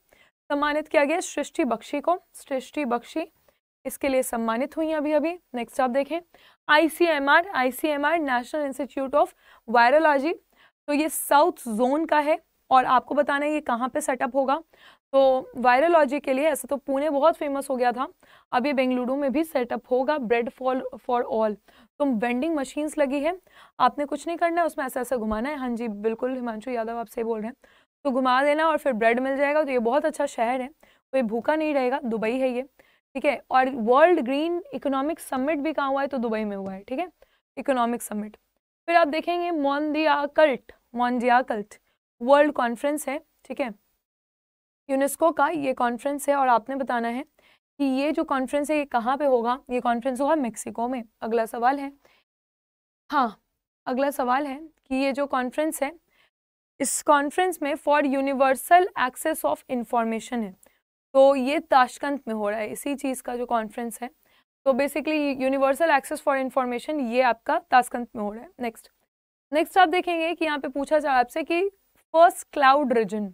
सम्मानित किया गया सृष्टि बख्शी को सृष्टि बख्शी इसके लिए सम्मानित हुई अभी अभी नेक्स्ट आप देखें ICMR ICMR national institute of virology तो ये साउथ जोन का है और आपको बताना है ये कहाँ पे सेटअप होगा तो वायरोलॉजी के लिए ऐसा तो पुणे बहुत फेमस हो गया था अब ये बेंगलुरु में भी सेटअप होगा ब्रेड फॉल फॉर ऑल तो वेंडिंग मशीन्स लगी है आपने कुछ नहीं करना है उसमें ऐसा ऐसा घुमाना है हाँ जी बिल्कुल हिमांशु यादव आप सही बोल रहे हैं तो घुमा देना और फिर ब्रेड मिल जाएगा तो ये बहुत अच्छा शहर है कोई भूखा नहीं रहेगा दुबई है ये ठीक है और वर्ल्ड ग्रीन इकोनॉमिक समिट भी कहाँ हुआ है तो दुबई में हुआ है ठीक है इकोनॉमिक समिट फिर आप देखेंगे Mondiacult Mondiacult world conference है ठीक है यूनेस्को का ये कॉन्फ्रेंस है और आपने बताना है कि ये जो कॉन्फ्रेंस है ये कहाँ पे होगा ये कॉन्फ्रेंस होगा मेक्सिको में अगला सवाल है हाँ अगला सवाल है कि ये जो कॉन्फ्रेंस है इस कॉन्फ्रेंस में for universal access of information है तो ये ताशकंद में हो रहा है इसी चीज़ का जो कॉन्फ्रेंस है तो basically universal access for information ये आपका ताशकंद में हो रहा है नेक्स्ट नेक्स्ट आप देखेंगे कि यहाँ पे पूछा जाए आपसे कि फर्स्ट क्लाउड रिजन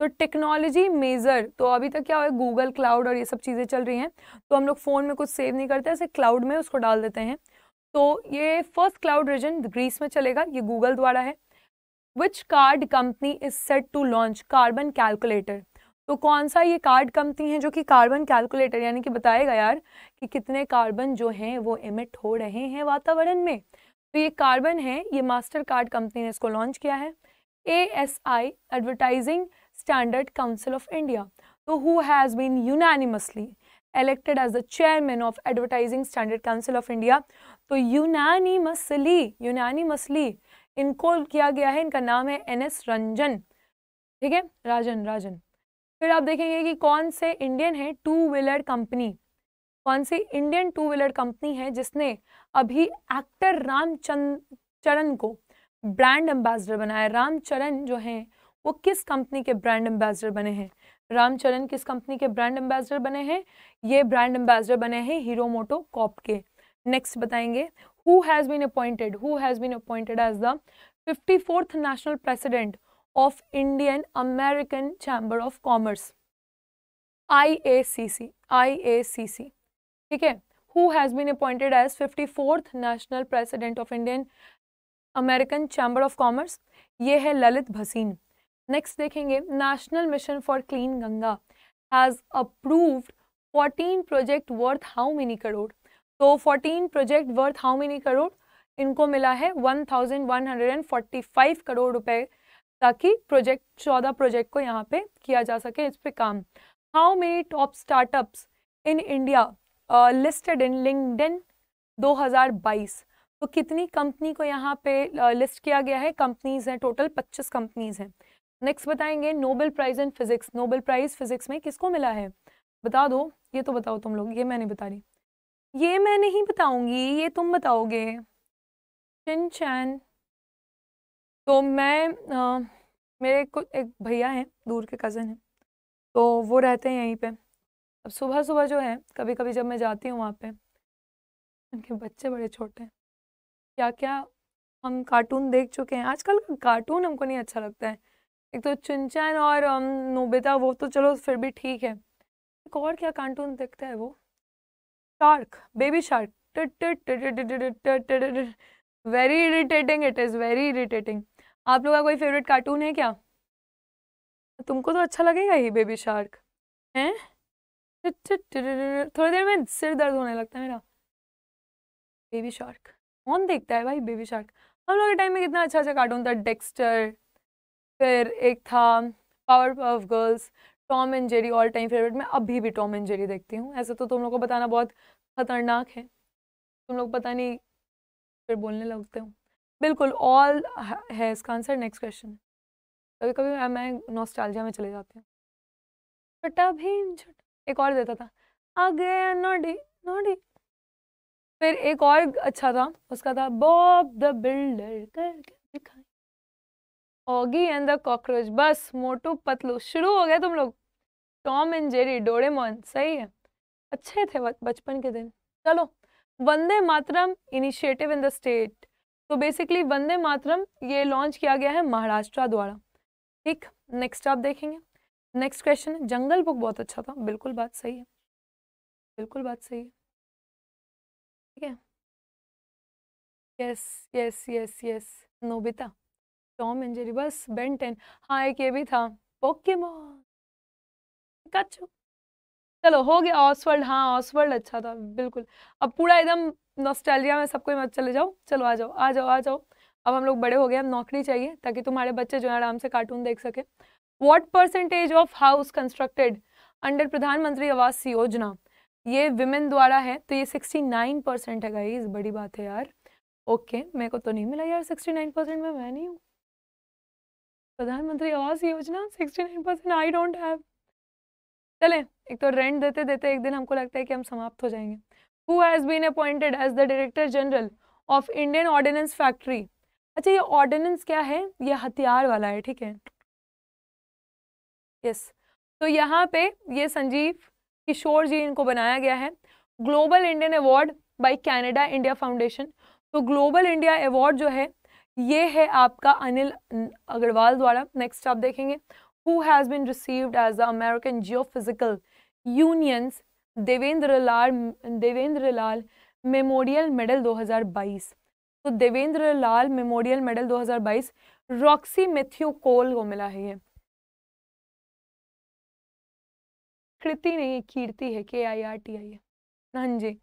तो टेक्नोलॉजी मेजर तो अभी तक क्या हुआ गूगल क्लाउड और ये सब चीज़ें चल रही हैं तो हम लोग फ़ोन में कुछ सेव नहीं करते ऐसे क्लाउड में उसको डाल देते हैं तो ये फर्स्ट क्लाउड रिजन ग्रीस में चलेगा ये गूगल द्वारा है which card company is set to launch carbon calculator तो कौन सा ये कार्ड कंपनी है जो कि कार्बन कैलकुलेटर यानी कि बताएगा यार कि कितने कार्बन जो हैं वो इमिट हो रहे हैं वातावरण में तो ये कार्बन है ये मास्टर कार्ड कंपनी ने इसको लॉन्च किया है A S I advertising standard council of India तो who has been unanimously elected as the chairman of advertising standard council of india तो unanimously unanimously इनको किया गया है इनका नाम है एन एस रंजन ठीक है राजन राजन फिर आप देखेंगे कि कौन से इंडियन है टू व्हीलर कंपनी कौन सी इंडियन टू व्हीलर कंपनी है जिसने अभी एक्टर रामचंद चरण को ब्रांड एम्बेसडर बनाया रामचरण जो हैं वो किस कंपनी के ब्रांड एम्बेसडर बने हैं रामचरण किस कंपनी के ब्रांड एम्बेसडर बने हैं ये ब्रांड एम्बेसडर बने हैं हीरो मोटो कॉप के नेक्स्ट बताएंगे who has been appointed who has been appointed as the fifty national president of Indian American Chamber of Commerce IACC IACC ठीक है who has been appointed as 54th national president of Indian American Chamber of Commerce ये है Lalit Bhasin next देखेंगे national mission for clean Ganga has approved 14 project worth how many crore तो 14 project worth how many crore इनको मिला है 1145 करोड़ रुपए ताकि प्रोजेक्ट चौदह प्रोजेक्ट को यहाँ पे किया जा सके इस पे काम how many top startups in India listed in LinkedIn 2022 तो कितनी कंपनी को यहाँ पे लिस्ट uh, किया गया है कंपनीज हैं टोटल 25 कंपनीज हैं नेक्स्ट बताएंगे Nobel prize in physics Nobel prize physics में किसको मिला है बता दो ये तो बताओ तुम लोग ये मैं नहीं बता रही ये मैं नहीं बताऊंगी ये तुम बताओगे चिन चैन तो मैं आ, मेरे कुछ एक भैया हैं दूर के कज़न हैं तो वो रहते हैं यहीं पे अब सुबह सुबह जो है कभी कभी जब मैं जाती हूँ वहाँ पे उनके बच्चे बड़े छोटे हैं क्या क्या हम कार्टून देख चुके हैं आजकल का कार्टून हमको नहीं अच्छा लगता है एक तो चिंचन और नोबिता वो तो चलो फिर भी ठीक है एक और क्या कार्टून देखता है वो shark baby shark very irritating it is very irritating आप लोग का कोई फेवरेट कार्टून है क्या तुमको तो अच्छा लगेगा ही बेबी शार्क हैं थोड़ी देर में सिर दर्द होने लगता है मेरा बेबी शार्क कौन देखता है भाई बेबी शार्क हम लोग के टाइम में कितना अच्छा अच्छा कार्टून था डेक्स्टर फिर एक था Powerpuff Girls Tom and Jerry all time favourite मैं अभी भी टॉम एंड जेरी देखती हूँ ऐसे तो तुम लोग को बताना बहुत खतरनाक है तुम लोग पता नहीं फिर बोलने लगते हो बिल्कुल ऑल है इसका आंसर नेक्स्ट क्वेश्चन कभी कभी मैं नॉस्टैल्जिया में चले जाती हूँ छोटा भीम छोटा एक और देता था आ गया नोडी नोडी फिर एक और अच्छा था उसका था बॉब द बिल्डर करके दिखाई ऑगी एंड द कॉकरोच बस मोटू पतलू शुरू हो गया तुम लोग टॉम एंड जेरी डोरेमोन सही है अच्छे थे बचपन के दिन चलो Vande Mataram initiative in the state तो बेसिकली वंदे मातरम ये लॉन्च किया गया है महाराष्ट्र द्वारा ठीक नेक्स्ट आप देखेंगे नेक्स्ट क्वेश्चन जंगल बुक बहुत अच्छा था बिल्कुल बात सही है बिल्कुल बात सही है ठीक है yes yes yes yes Nobita Tom and बस बेन टेन हाँ एक ये भी था पोकेमोन चलो हो गया ऑसवर्ल्ड हाँ ऑसवर्ल्ड अच्छा था बिल्कुल अब पूरा एकदम नॉस्टैलिया में सबको मत चले जाओ चलो आ जाओ आ जाओ आ जाओ अब हम लोग बड़े हो गए हम नौकरी चाहिए ताकि तुम्हारे बच्चे जो है आराम से कार्टून देख सके what percentage of house constructed under Pradhanmantri Awas Yojana ये विमेन द्वारा है तो ये सिक्सटी नाइन परसेंट है गाइज बड़ी बात है यार ओके okay, मेरे को तो नहीं मिला यार सिक्सटी नाइन परसेंट में मैं नहीं हूँ Pradhanmantri Awas Yojana sixty nine percent I don't have चले एक तो रेंट देते देते एक दिन हमको लगता है कि हम समाप्त हो जाएंगे who has been appointed as the director general of Indian Ordnance Factory अच्छा ये ऑर्डिनेंस क्या है ये हथियार वाला है ठीक है यस yes. तो यहाँ पे ये संजीव किशोर जी इनको बनाया गया है global Indian award by Canada India foundation तो ग्लोबल इंडिया अवार्ड जो है ये है आपका अनिल अग्रवाल द्वारा नेक्स्ट आप देखेंगे who has been received as the American geophysical unions Devendra Lal Devendra Lal memorial medal 2022 तो देवेंद्र लाल मेमोरियल मेडल 2022 रॉक्सी मैथ्यू कोल को मिला है ये कृति नहीं कीर्ति है के आई आर टी आई हाँ जी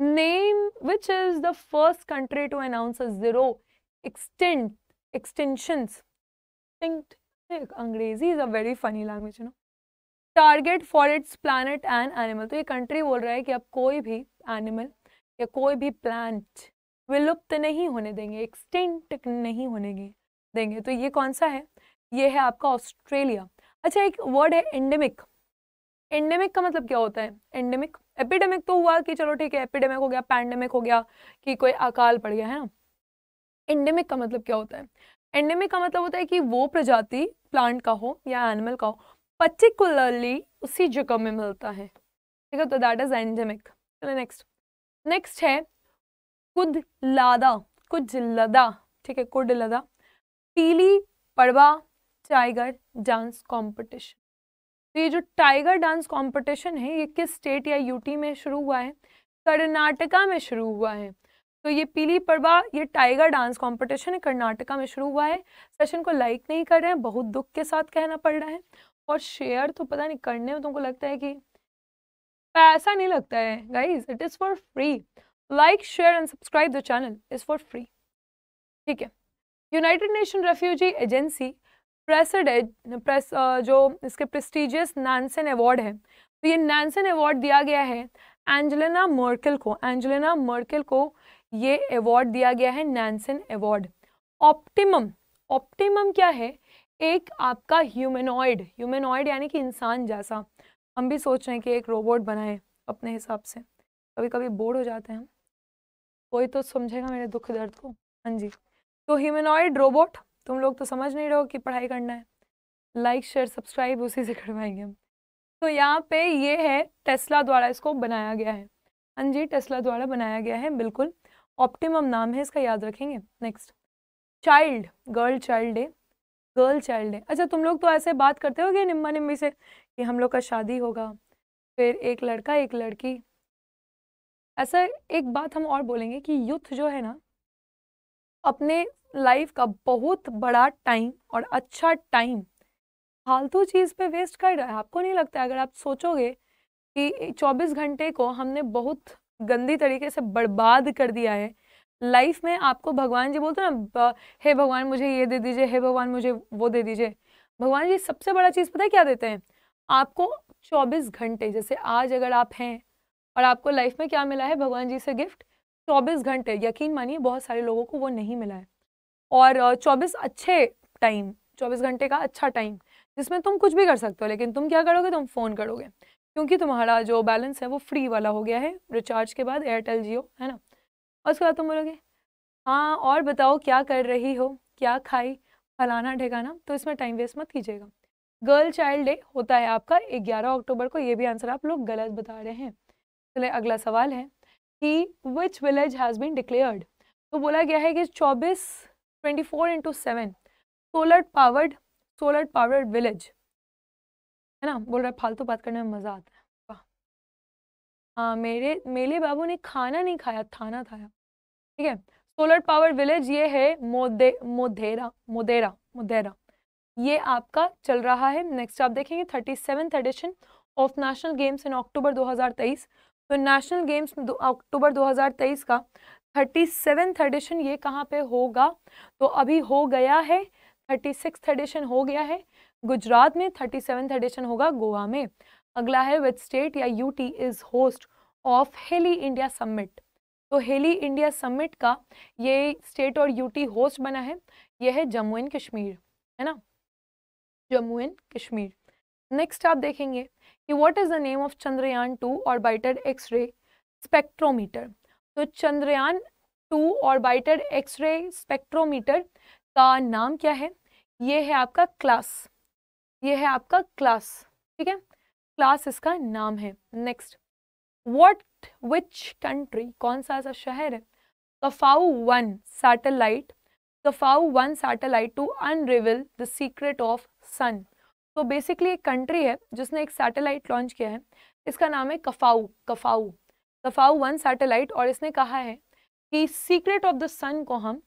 name which is the first country to announce zero extent extension Angrezi is a very funny language funny language target for its planet and animal तो ये कंट्री बोल रहा है कि अब कोई भी एनिमल या कोई भी प्लांट विलुप्त नहीं होने देंगे एक्सटिंक्ट नहीं होने देंगे तो ये कौन सा है ये है आपका ऑस्ट्रेलिया अच्छा एक वर्ड है एंडेमिक एंडेमिक का मतलब क्या होता है एंडेमिक एपिडेमिक तो हुआ कि चलो ठीक है एपिडेमिक हो गया पैंडेमिक हो गया कि कोई अकाल पड़ गया है ना एंडेमिक का मतलब क्या होता है एंडेमिक का मतलब होता है कि वो प्रजाति प्लांट का हो या एनिमल का हो पर्टिकुलरली उसी जगह में मिलता है ठीक है तो दैट इज एंडेमिक चलो नेक्स्ट नेक्स्ट है कुद लादा कुछ लदा ठीक है कुड लदा पीली पड़वा टाइगर डांस कंपटीशन तो ये जो टाइगर डांस कंपटीशन है ये किस स्टेट या यूटी में शुरू हुआ है कर्नाटका में शुरू हुआ है तो ये पीली पड़वा ये टाइगर डांस कंपटीशन कर्नाटका में शुरू हुआ है सेशन को लाइक नहीं कर रहे हैं बहुत दुख के साथ कहना पड़ रहा है और शेयर तो पता नहीं करने में तुमको लगता है कि पैसा नहीं लगता है guys it is for free like share and subscribe the channel is for free ठीक है United Nation refugee agency president press जो इसके प्रेस्टिजियस नानसन अवार्ड है तो ये नानसन अवार्ड दिया गया है एंजेलिना मर्कल को एंजेलिना मर्कल को ये अवार्ड दिया गया है नानसन अवार्ड ऑप्टिमम ऑप्टिमम क्या है एक आपका ह्यूमेनॉइड ह्यूमेनॉइड यानी कि इंसान जैसा हम भी सोच रहे हैं कि एक रोबोट बनाए अपने हिसाब से कभी कभी बोर हो जाते हैं कोई तो समझेगा मेरे दुख दर्द को हाँ जी तो ह्यूमेनॉइड रोबोट तुम लोग तो समझ नहीं रहे हो कि पढ़ाई करना है लाइक शेयर सब्सक्राइब उसी से करवाएंगे हम तो यहाँ पे ये है टेस्ला द्वारा इसको बनाया गया है हाँ जी टेस्ला द्वारा बनाया गया है बिल्कुल ऑप्टिमम नाम है इसका याद रखेंगे next child girl child day girl child है अच्छा तुम लोग तो ऐसे बात करते हो निम्मा निम्मी से कि हम लोग का शादी होगा फिर एक लड़का एक लड़की ऐसा एक बात हम और बोलेंगे कि यूथ जो है ना अपने लाइफ का बहुत बड़ा टाइम और अच्छा टाइम फालतू चीज़ पे वेस्ट कर रहा है आपको नहीं लगता अगर आप सोचोगे कि 24 घंटे को हमने बहुत गंदी तरीके से बर्बाद कर दिया है लाइफ में आपको भगवान जी बोलते हैं ना हे भगवान मुझे ये दे दीजिए हे भगवान मुझे वो दे दीजिए भगवान जी सबसे बड़ा चीज़ पता है क्या देते हैं आपको 24 घंटे जैसे आज अगर आप हैं और आपको लाइफ में क्या मिला है भगवान जी से गिफ्ट 24 घंटे यकीन मानिए बहुत सारे लोगों को वो नहीं मिला है और 24 अच्छे टाइम 24 घंटे का अच्छा टाइम जिसमें तुम कुछ भी कर सकते हो लेकिन तुम क्या करोगे तुम फ़ोन करोगे क्योंकि तुम्हारा जो बैलेंस है वो फ्री वाला हो गया है रिचार्ज के बाद एयरटेल जियो है ना और उसके बाद तुम बोलोगे हाँ और बताओ क्या कर रही हो क्या खाई फलाना ढेगाना तो इसमें टाइम वेस्ट मत कीजिएगा गर्ल चाइल्ड डे होता है आपका ग्यारह अक्टूबर को ये भी आंसर आप लोग गलत बता रहे हैं चले तो अगला सवाल है कि which village has been declared तो बोला गया है कि चौबीस twenty four into seven solar powered solar powered village है ना बोल रहा है फालतू तो बात करने में मज़ा आता है हाँ मेरे मेले बाबू ने खाना नहीं खाया थाना खाया ठीक है सोलर पावर विलेज ये है मोदे मोधेरा मोदेरा मोदेरा ये आपका चल रहा है नेक्स्ट आप देखेंगे thirty seven edition of national games in October 2023 तो नेशनल गेम्स अक्टूबर 2023 का थर्टी सेवन एडिशन ये कहाँ पे होगा तो अभी हो गया है थर्टी सिक्स एडिशन हो गया है गुजरात में थर्टी सेवन एडिशन होगा गोवा में अगला है विद स्टेट या UT is host of Heli India summit तो हेली इंडिया समिट का ये स्टेट और यूटी होस्ट बना है यह है जम्मू एंड कश्मीर है ना जम्मू एंड कश्मीर नेक्स्ट आप देखेंगे कि what is the name of Chandrayaan two orbited x ray spectrometer तो चंद्रयान टू और ऑर्बिटेड एक्सरे स्पेक्ट्रोमीटर का नाम क्या है ये है आपका क्लास ये है आपका क्लास ठीक है क्लास इसका नाम है नेक्स्ट वट विच कंट्री कौन सा ऐसा शहर है Kuafu one satellite Kuafu one satellite to unravel the secret of sun तो बेसिकली एक कंट्री है जिसने एक सैटेलाइट लॉन्च किया है इसका नाम है कफाऊ कफाऊ कफाऊ वन सैटेलाइट और इसने कहा है कि सीक्रेट ऑफ द सन को हम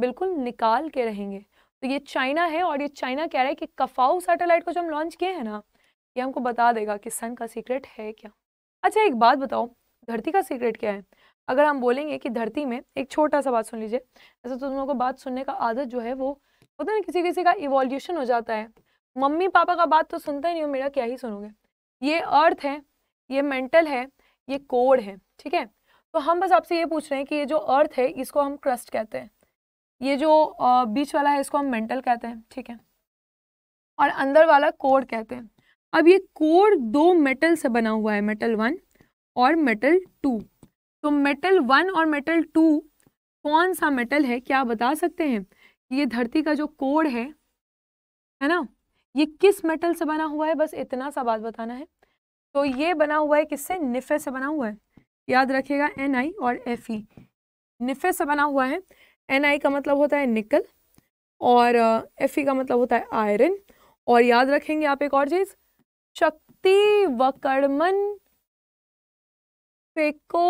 बिल्कुल निकाल के रहेंगे तो ये चाइना है और ये चाइना कह रहा है कि कफाऊ सैटेलाइट को जो हम लॉन्च किए हैं ना ये हमको बता देगा कि सन का सीक्रेट है क्या अच्छा एक बात बताओ धरती का सीक्रेट क्या है अगर हम बोलेंगे कि धरती में एक छोटा सा बात सुन लीजिए ऐसे तो तुम लोगों को बात सुनने का आदत जो है वो होता है ना किसी किसी का इवोल्यूशन हो जाता है मम्मी पापा का बात तो सुनता ही नहीं हो मेरा क्या ही सुनोगे ये अर्थ है ये मेंटल है ये कोड है ठीक है तो हम बस आपसे ये पूछ रहे हैं कि ये जो अर्थ है इसको हम क्रस्ट कहते हैं ये जो बीच वाला है इसको हम मेंटल कहते हैं ठीक है और अंदर वाला कोड कहते हैं अब ये कोर दो मेटल से बना हुआ है मेटल वन और मेटल टू तो मेटल वन और मेटल टू कौन सा मेटल है क्या बता सकते हैं ये धरती का जो कोर है है ना ये किस मेटल से बना हुआ है बस इतना सा बात बताना है तो ये बना हुआ है किससे निफे से बना हुआ है याद रखिएगा एन आई और एफ ई e. निफे से बना हुआ है एन आई का मतलब होता है निकल और एफ ई e का मतलब होता है आयरन और याद रखेंगे आप एक और चीज़ शक्ति वकर्मन फेको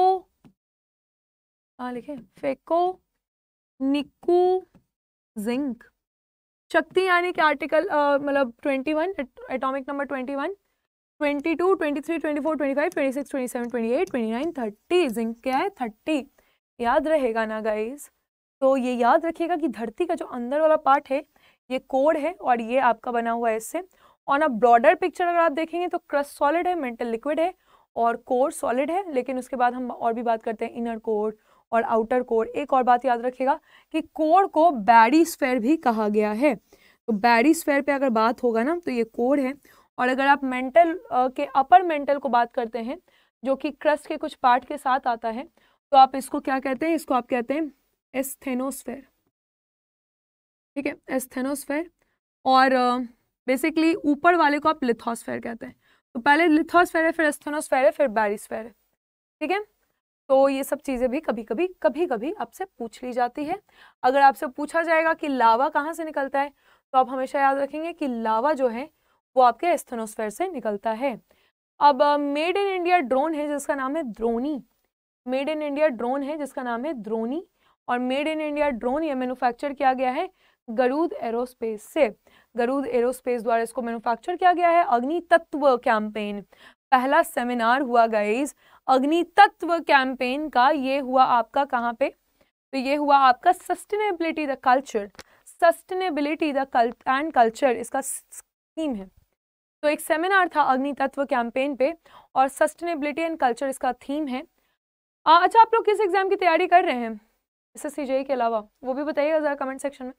हाँ, लिखे फेको निकू जिंक शक्ति यानी कि आर्टिकल मतलब twenty one atomic number twenty one twenty two twenty three twenty four twenty five twenty six twenty seven twenty eight twenty nine thirty zinc क्या है थर्टी याद रहेगा ना गाइज तो ये याद रखिएगा कि धरती का जो अंदर वाला पार्ट है ये कोड है और ये आपका बना हुआ है इससे ऑन अ ब्रॉडर पिक्चर अगर आप देखेंगे तो क्रस सॉलिड है मेंटल लिक्विड है और कोर सॉलिड है लेकिन उसके बाद हम और भी बात करते हैं इनर कोर और आउटर कोर एक और बात याद रखिएगा कि कोर को बैडी स्फेयर भी कहा गया है तो बैडी स्फेयर पे अगर बात होगा ना तो ये कोर है और अगर आप मेंटल के अपर मेंटल को बात करते हैं जो कि क्रस्ट के कुछ पार्ट के साथ आता है तो आप इसको क्या कहते हैं इसको आप कहते हैं एस्थेनोस्फेयर ठीक है एस्थेनोस्फेयर और बेसिकली ऊपर वाले को आप लिथोस्फेयर कहते हैं तो पहले लिथोस्फेयर है फिर एस्थोनोसफेयर है फिर बैरिस्फेयर है ठीक है तो ये सब चीज़ें भी कभी कभी कभी कभी आपसे पूछ ली जाती है अगर आपसे पूछा जाएगा कि लावा कहाँ से निकलता है तो आप हमेशा याद रखेंगे कि लावा जो है वो आपके एस्थोनोसफेयर से निकलता है अब मेड इन इंडिया ड्रोन है जिसका नाम है Droni made in India drone है जिसका नाम है द्रोनी और मेड इन इंडिया ड्रोन ये मैनुफैक्चर किया गया है गरुद एरोस्पेस से गरुद एरोस्पेस द्वारा इसको मैन्युफैक्चर किया गया है अग्नि तत्व कैंपेन पहला सेमिनार हुआ गाइज अग्नि तत्व कैंपेन का ये हुआ आपका कहाँ पे तो ये हुआ आपका sustainability the culture sustainability the and culture इसका थीम है तो एक सेमिनार था अग्नि तत्व कैंपेन पे और सस्टेनेबिलिटी एंड कल्चर इसका थीम है आ, अच्छा आप लोग किस एग्ज़ाम की तैयारी कर रहे हैं एस एस e के अलावा वो भी बताइएगा ज़रा कमेंट सेक्शन में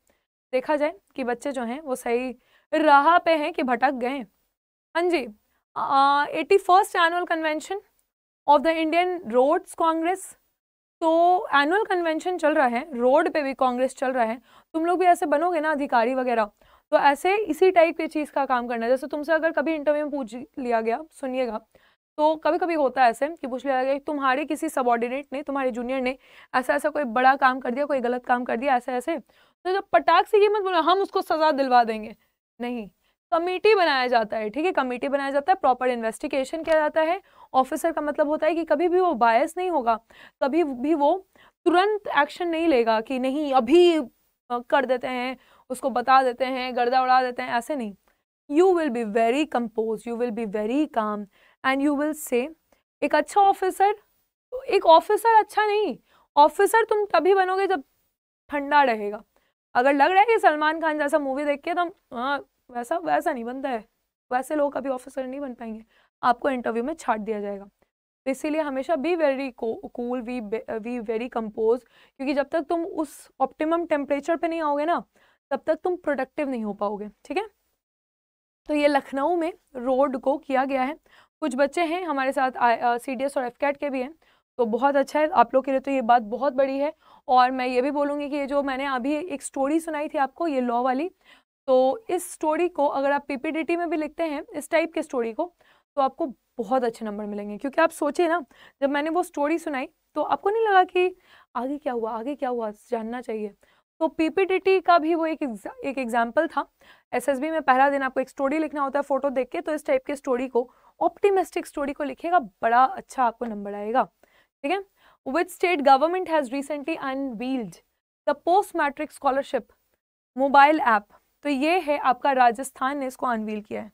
देखा जाए कि बच्चे जो हैं वो सही राह पे हैं कि भटक गए हाँ जी eighty first annual convention of the Indian roads congress तो एनुअल कन्वेंशन चल रहा है रोड पे भी कांग्रेस चल रहा है तुम लोग भी ऐसे बनोगे ना अधिकारी वगैरह तो ऐसे इसी टाइप की चीज़ का काम करना है जैसे तुमसे अगर कभी इंटरव्यू में पूछ लिया गया सुनिएगा तो कभी कभी होता है ऐसे कि पूछ लिया गया तुम्हारे किसी सबॉर्डिनेट ने तुम्हारे जूनियर ने ऐसा ऐसा कोई बड़ा काम कर दिया कोई गलत काम कर दिया ऐसे ऐसे तो जब पटाख से ये मत बोलो हम उसको सज़ा दिलवा देंगे नहीं कमेटी बनाया जाता है ठीक है कमेटी बनाया जाता है प्रॉपर इन्वेस्टिगेशन किया जाता है ऑफिसर का मतलब होता है कि कभी भी वो बायस नहीं होगा कभी भी वो तुरंत एक्शन नहीं लेगा कि नहीं अभी कर देते हैं उसको बता देते हैं गर्दा उड़ा देते हैं ऐसे नहीं you will be very compose you will be very calm and you will से एक अच्छा ऑफिसर एक ऑफिसर अच्छा नहीं ऑफिसर तुम तभी बनोगे जब ठंडा रहेगा अगर लग रहा है कि सलमान खान जैसा मूवी देख के तो हाँ वैसा वैसा नहीं बनता है वैसे लोग अभी ऑफिसर नहीं बन पाएंगे आपको इंटरव्यू में छाट दिया जाएगा इसीलिए हमेशा be very cool we we very compose क्योंकि जब तक तुम उस ऑप्टिमम टेम्परेचर पे नहीं आओगे ना तब तक तुम प्रोडक्टिव नहीं हो पाओगे ठीक है तो ये लखनऊ में रोड को किया गया है कुछ बच्चे हैं हमारे साथ सी डी एस और एफ कैट के भी हैं तो बहुत अच्छा है आप लोग के लिए तो ये बात बहुत बड़ी है और मैं ये भी बोलूँगी कि ये जो मैंने अभी एक स्टोरी सुनाई थी आपको ये लॉ वाली तो इस स्टोरी को अगर आप पी में भी लिखते हैं इस टाइप के स्टोरी को तो आपको बहुत अच्छे नंबर मिलेंगे क्योंकि आप सोचे ना जब मैंने वो स्टोरी सुनाई तो आपको नहीं लगा कि आगे क्या हुआ आगे क्या हुआ जानना चाहिए तो पी का भी वो एक एक एग्जाम्पल था एस में पहला दिन आपको एक स्टोरी लिखना होता है फोटो देख के तो इस टाइप के स्टोरी को ऑप्टिमिस्टिक स्टोरी को लिखेगा बड़ा अच्छा आपको नंबर आएगा ठीक है which state government has recently unveiled the post matric scholarship mobile app तो ये है आपका राजस्थान ने इसको अनवील किया है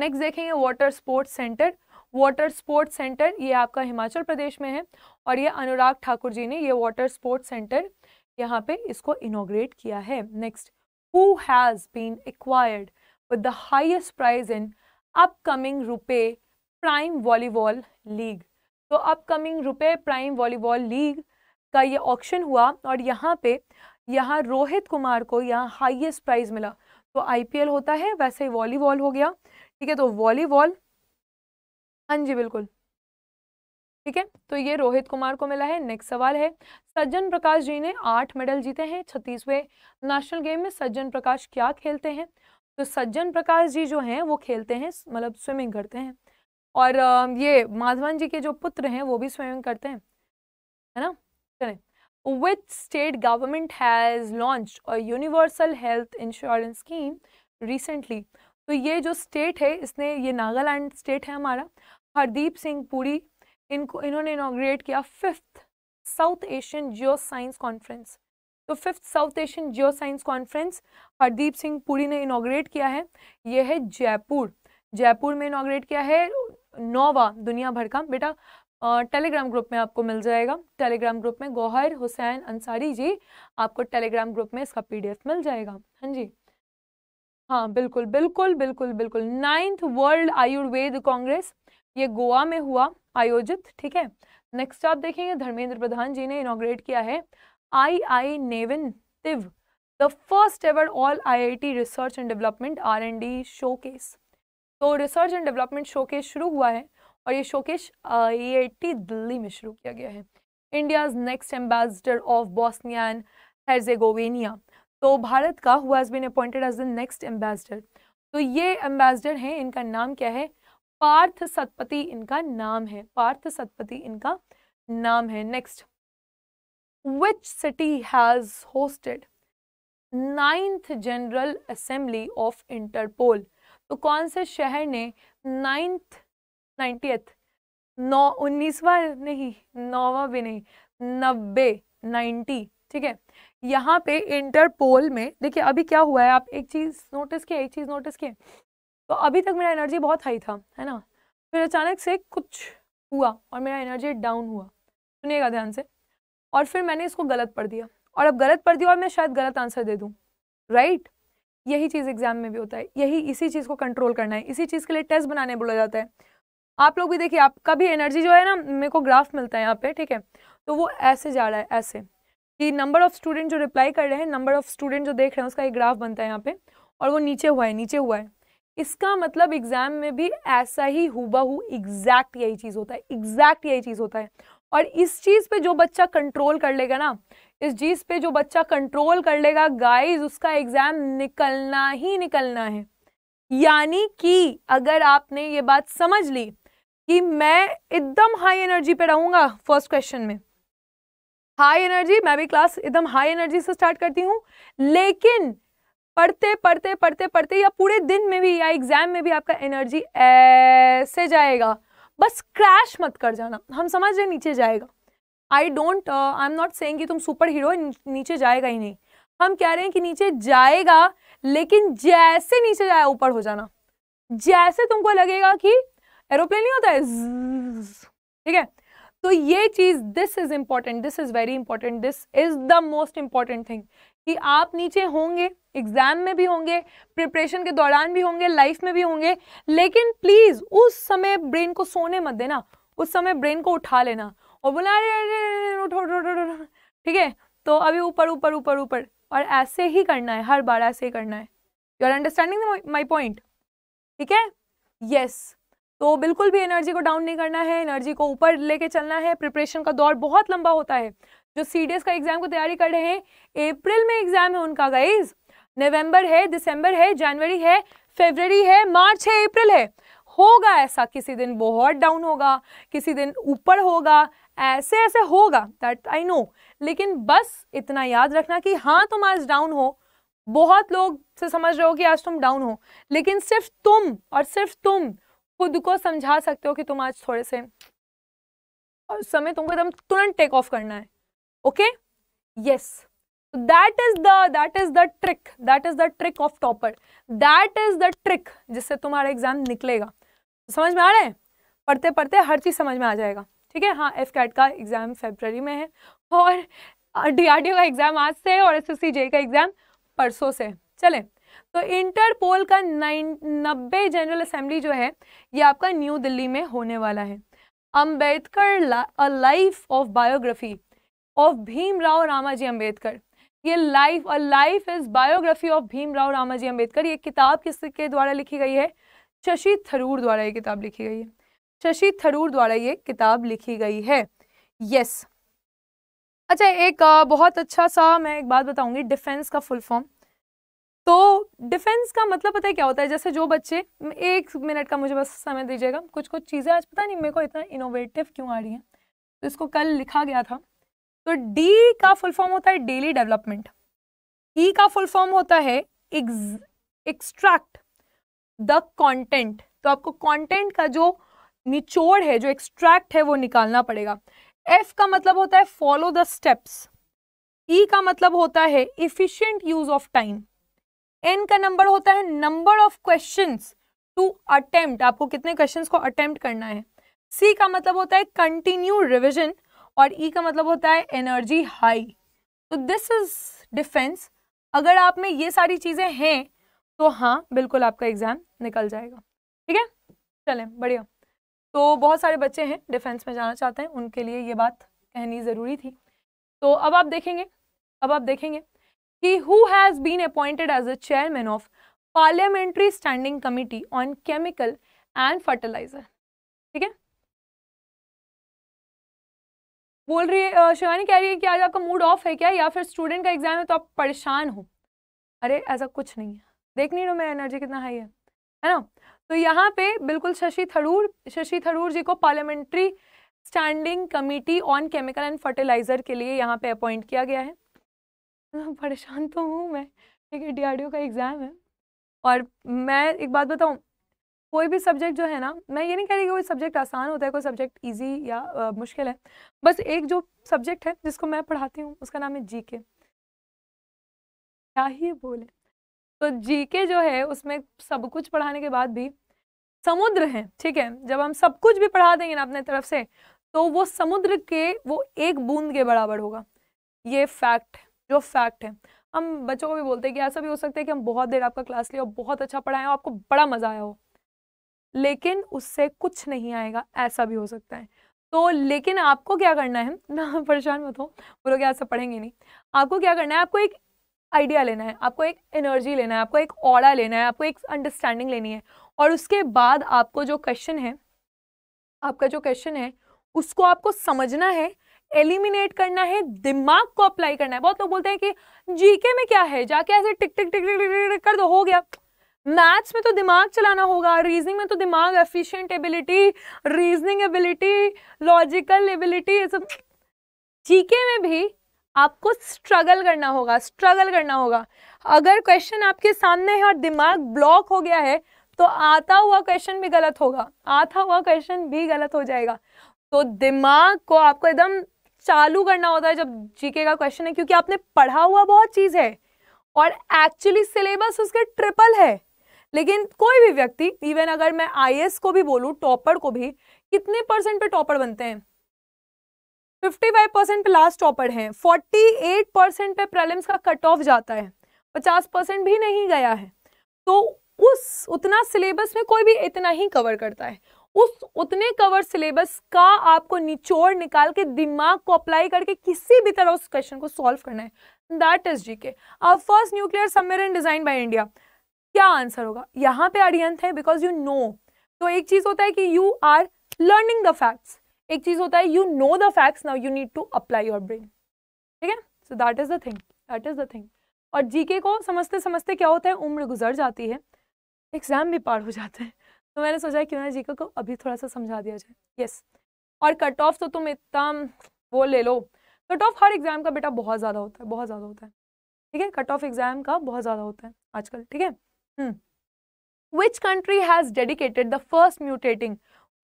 नेक्स्ट देखेंगे water sports centre water sports centre ये आपका हिमाचल प्रदेश में है और ये अनुराग ठाकुर जी ने ये वाटर स्पोर्ट्स सेंटर यहाँ पे इसको इनोग्रेट किया है next who has been acquired with the highest prize in upcoming RuPay prime volleyball league तो upcoming RuPay prime volleyball league का ये ऑक्शन हुआ और यहाँ पे यहाँ रोहित कुमार को यहाँ हाईएस्ट प्राइज मिला तो आईपीएल होता है वैसे ही वॉलीबॉल हो गया ठीक है तो वॉलीबॉल हाँ जी बिल्कुल ठीक है तो ये रोहित कुमार को मिला है नेक्स्ट सवाल है सज्जन प्रकाश जी ने आठ मेडल जीते हैं छत्तीसवें नेशनल गेम में सज्जन प्रकाश क्या खेलते हैं तो सज्जन प्रकाश जी जो हैं वो खेलते हैं मतलब स्विमिंग करते हैं और ये माधवन जी के जो पुत्र हैं वो भी स्वयं करते हैं है ना चले with state government has launch और universal health insurance scheme recently तो ये जो स्टेट है इसने ये नागालैंड स्टेट है हमारा हरदीप सिंह पुरी इनको इन्होंने इनाग्रेट किया fifth South Asian geoscience conference तो fifth South Asian geoscience conference Hardeep Singh Puri ने इनाग्रेट किया है ये है जयपुर जयपुर में इनाग्रेट किया है नोवा दुनिया भर का बेटा टेलीग्राम ग्रुप में आपको मिल जाएगा टेलीग्राम ग्रुप में गौहर हुसैन अंसारी जी आपको टेलीग्राम ग्रुप में इसका पीडीएफ मिल जाएगा हाँ जी हाँ बिल्कुल बिल्कुल बिल्कुल बिल्कुल नाइन्थ वर्ल्ड आयुर्वेद कांग्रेस ये गोवा में हुआ आयोजित ठीक है नेक्स्ट आप देखेंगे धर्मेंद्र प्रधान जी ने इनाग्रेट किया है I I inventive the first ever all I I T research and development R and D showcase तो रिसर्च एंड डेवलपमेंट शोकेश शुरू हुआ है और ये शोकेश आई दिल्ली में शुरू किया गया है India's next ambassador of Bosnia and Herzegovina तो भारत का who has been appointed as the next ambassador तो ये एम्बेसडर हैं इनका नाम क्या है पार्थ सतपति इनका नाम है पार्थ सतपति इनका नाम है next which city has hosted ninth general assembly of Interpol तो कौन से शहर ने नाइन्थ नाइन्टीथ नौ उन्नीसवा नहीं नौवा भी नहीं नब्बे नाइन्टी ठीक है यहाँ पे इंटरपोल में देखिए अभी क्या हुआ है आप एक चीज़ नोटिस किए एक चीज़ नोटिस किए तो अभी तक मेरा एनर्जी बहुत हाई था है ना फिर अचानक से कुछ हुआ और मेरा एनर्जी डाउन हुआ सुनिएगा ध्यान से और फिर मैंने इसको गलत पढ़ दिया और अब गलत पढ़ दिया और मैं शायद गलत आंसर दे दूँ राइट यही चीज़ एग्जाम में भी होता है यही इसी चीज़ को कंट्रोल करना है इसी चीज़ के लिए टेस्ट बनाने बोला जाता है आप लोग भी देखिए आपका भी एनर्जी जो है ना मेरे को ग्राफ मिलता है यहाँ पे ठीक है तो वो ऐसे जा रहा है ऐसे कि नंबर ऑफ स्टूडेंट जो रिप्लाई कर रहे हैं नंबर ऑफ स्टूडेंट जो देख रहे हैं उसका एक ग्राफ बनता है यहाँ पे और वो नीचे हुआ है नीचे हुआ है इसका मतलब एग्जाम में भी ऐसा ही हु एग्जैक्ट यही चीज़ होता है एग्जैक्ट यही चीज़ होता है और इस चीज़ पे जो बच्चा कंट्रोल कर लेगा ना इस चीज़ पे जो बच्चा कंट्रोल कर लेगा गाइस उसका एग्ज़ाम निकलना ही निकलना है यानी कि अगर आपने ये बात समझ ली कि मैं एकदम हाई एनर्जी पे रहूंगा फर्स्ट क्वेश्चन में हाई एनर्जी मैं भी क्लास एकदम हाई एनर्जी से स्टार्ट करती हूँ लेकिन पढ़ते पढ़ते पढ़ते पढ़ते या पूरे दिन में भी या एग्ज़ाम में भी आपका एनर्जी ऐसे जाएगा बस क्रैश मत कर जाना हम समझ रहे नीचे जाएगा I don't I am not saying तुम सुपर हीरो नीचे जाएगा ही नहीं हम कह रहे हैं कि नीचे जाएगा लेकिन जैसे नीचे जाए ऊपर हो जाना जैसे तुमको लगेगा कि एरोप्लेन नहीं होता है ठीक है तो ये चीज this is important this is very important this is the most important thing कि आप नीचे होंगे एग्जाम में भी होंगे प्रिपरेशन के दौरान भी होंगे लाइफ में भी होंगे लेकिन प्लीज उस समय ब्रेन को सोने मत देना उस समय ब्रेन को उठा लेना और बोला अरे अरे उठो उठो उठो ठीक है तो अभी ऊपर ऊपर ऊपर ऊपर और ऐसे ही करना है हर बार ऐसे ही करना है you are understanding my point ठीक है यस तो बिल्कुल भी एनर्जी को डाउन नहीं करना है एनर्जी को ऊपर लेके चलना है प्रिपरेशन का दौर बहुत लंबा होता है जो सी का एग्जाम को तैयारी कर रहे हैं अप्रैल में एग्जाम है उनका गाइज नवंबर है दिसंबर है जनवरी है फेबररी है मार्च है अप्रैल है होगा ऐसा किसी दिन बहुत डाउन होगा किसी दिन ऊपर होगा ऐसे ऐसे होगा दैट आई नो लेकिन बस इतना याद रखना कि हाँ तुम आज डाउन हो बहुत लोग से समझ रहे हो कि आज तुम डाउन हो लेकिन सिर्फ तुम और सिर्फ तुम खुद को समझा सकते हो कि तुम आज थोड़े से और समय तुमको एकदम तुरंत टेक ऑफ करना है okay yes that is the that is the trick that is the trick of topper that is the trick जिससे तुम्हारा एग्जाम निकलेगा समझ में आ रहा है पढ़ते पढ़ते हर चीज समझ में आ जाएगा ठीक है हाँ एफ कैट का एग्ज़ाम फेबररी में है और डी आर डी ओ का एग्ज़ाम आज से और एस एस सी जे का एग्ज़ाम परसों से चले तो इंटरपोल का नाइन नब्बे जनरल असेंबली जो है ये आपका न्यू दिल्ली में होने वाला है Ambedkar a life of biography of Bhimrao Ramji Ambedkar ये life a life is biography of Bhimrao Ramji Ambedkar ये किताब किसके द्वारा लिखी गई है शशि थरूर द्वारा ये किताब लिखी गई है शशि थरूर द्वारा ये किताब लिखी गई है यस yes. अच्छा एक बहुत अच्छा सा मैं एक बात बताऊंगी डिफेंस का फुल फॉर्म तो डिफेंस का मतलब पता है क्या होता है जैसे जो बच्चे एक मिनट का मुझे बस समय दीजिएगा कुछ कुछ चीज़ें आज पता नहीं मेरे को इतना इनोवेटिव क्यों आ रही हैं तो इसको कल लिखा गया था तो डी का फुल फॉर्म होता है डेली डेवलपमेंट ई का फुल फॉर्म होता है एक्सट्रैक्ट द कॉन्टेंट तो आपको कॉन्टेंट का जो निचोड़ है जो एक्सट्रैक्ट है वो निकालना पड़ेगा एफ का मतलब होता है फॉलो द स्टेप्स ई का मतलब होता है efficient use of time N का नंबर होता है number of question to attempt आपको कितने क्वेश्चन को अटेम्प्ट करना है सी का मतलब होता है कंटिन्यू रिविजन और ई e का मतलब होता है एनर्जी हाई मतलब e मतलब तो दिस इज डिफेंस अगर आप में ये सारी चीज़ें हैं तो हाँ बिल्कुल आपका एग्जाम निकल जाएगा ठीक है चलें बढ़िया तो बहुत सारे बच्चे हैं डिफेंस में जाना चाहते हैं उनके लिए ये बात कहनी ज़रूरी थी तो अब आप देखेंगे अब आप देखेंगे कि who has been appointed as a chairman of parliamentary standing committee on chemical and fertiliser ठीक है बोल रही है शिवानी कह रही है कि आज आपका मूड ऑफ है क्या या फिर स्टूडेंट का एग्जाम है तो आप परेशान हो अरे ऐसा कुछ नहीं है देख नहीं रहा मैं एनर्जी कितना हाई है है ना तो यहाँ पे बिल्कुल शशि थरूर शशि थरूर जी को parliamentary standing committee on chemical and fertiliser के लिए यहाँ पे अपॉइंट किया गया है परेशान तो हूँ मैं क्योंकि है का एग्ज़ाम है और मैं एक बात बताऊँ कोई भी सब्जेक्ट जो है ना मैं ये नहीं कह रही कि कोई सब्जेक्ट आसान होता है कोई सब्जेक्ट इजी या आ, मुश्किल है बस एक जो सब्जेक्ट है जिसको मैं पढ़ाती हूँ उसका नाम है के क्या ही बोले तो जीके जो है उसमें सब कुछ पढ़ाने के बाद भी समुद्र हैं ठीक है जब हम सब कुछ भी पढ़ा देंगे ना अपने तरफ से तो वो समुद्र के वो एक बूंद के बराबर होगा ये फैक्ट जो फैक्ट है हम बच्चों को भी बोलते हैं कि ऐसा भी हो सकता है कि हम बहुत देर आपका क्लास लिया और बहुत अच्छा पढ़ाए आपको बड़ा मज़ा आया हो लेकिन उससे कुछ नहीं आएगा ऐसा भी हो सकता है तो लेकिन आपको क्या करना है ना परेशान मत हो वो लोग ऐसा पढ़ेंगे नहीं आपको क्या करना है आपको एक आइडिया लेना है आपको एक एनर्जी लेना है आपको एक ऑड़ा लेना है आपको एक अंडरस्टैंडिंग लेनी है और उसके बाद आपको जो क्वेश्चन है आपका जो क्वेश्चन है उसको आपको समझना है एलिमिनेट करना है दिमाग को अप्लाई करना है बहुत लोग बोलते हैं कि जीके में क्या है जाके ऐसे टिक टिक टिक टिक टिक कर दो हो गया मैथ्स में तो दिमाग चलाना होगा रीजनिंग में तो दिमाग efficient ability reasoning ability logical ability ये सब जीके में भी आपको स्ट्रगल करना होगा स्ट्रगल करना होगा अगर क्वेश्चन आपके सामने है और दिमाग ब्लॉक हो गया है तो आता हुआ क्वेश्चन भी गलत होगा आता हुआ क्वेश्चन भी गलत हो जाएगा तो दिमाग को आपको एकदम चालू करना होता है जब जीके का क्वेश्चन है क्योंकि आपने पढ़ा हुआ बहुत चीज़ है और एक्चुअली सिलेबस उसके ट्रिपल है लेकिन कोई भी व्यक्ति इवन अगर मैं आई को भी बोलूँ टॉपर को भी कितने परसेंट पे टॉपर बनते हैं 55 परसेंट पे लास्ट टॉपर हैं 48 परसेंट पे प्रेलिम्स का कट ऑफ जाता है 50 परसेंट भी नहीं गया है तो उस उतना सिलेबस में कोई भी इतना ही कवर करता है उस उतने कवर सिलेबस का आपको निचोड़ निकाल के दिमाग को अप्लाई करके किसी भी तरह उस क्वेश्चन को सॉल्व करना है दैट इज जी के अब फर्स्ट न्यूक्लियर सम्मेलन डिजाइन बाय इंडिया क्या आंसर होगा यहाँ पे अडियंत है बिकॉज यू नो तो एक चीज होता है कि you are learning the facts एक चीज होता है you know the facts now you need to apply your brain ठीक है so that is the thing that is the thing और जीके को समझते समझते क्या होता है उम्र गुजर जाती है एग्जाम भी पार हो जाते हैं तो मैंने सोचा क्यों ना जीके को अभी थोड़ा सा समझा दिया जाए यस yes. और कट ऑफ तो तुम इतना वो ले लो कट ऑफ हर एग्जाम का बेटा बहुत ज़्यादा होता है बहुत ज़्यादा होता है ठीक है कट ऑफ एग्जाम का बहुत ज़्यादा होता है आजकल ठीक है which country has dedicated the first mutating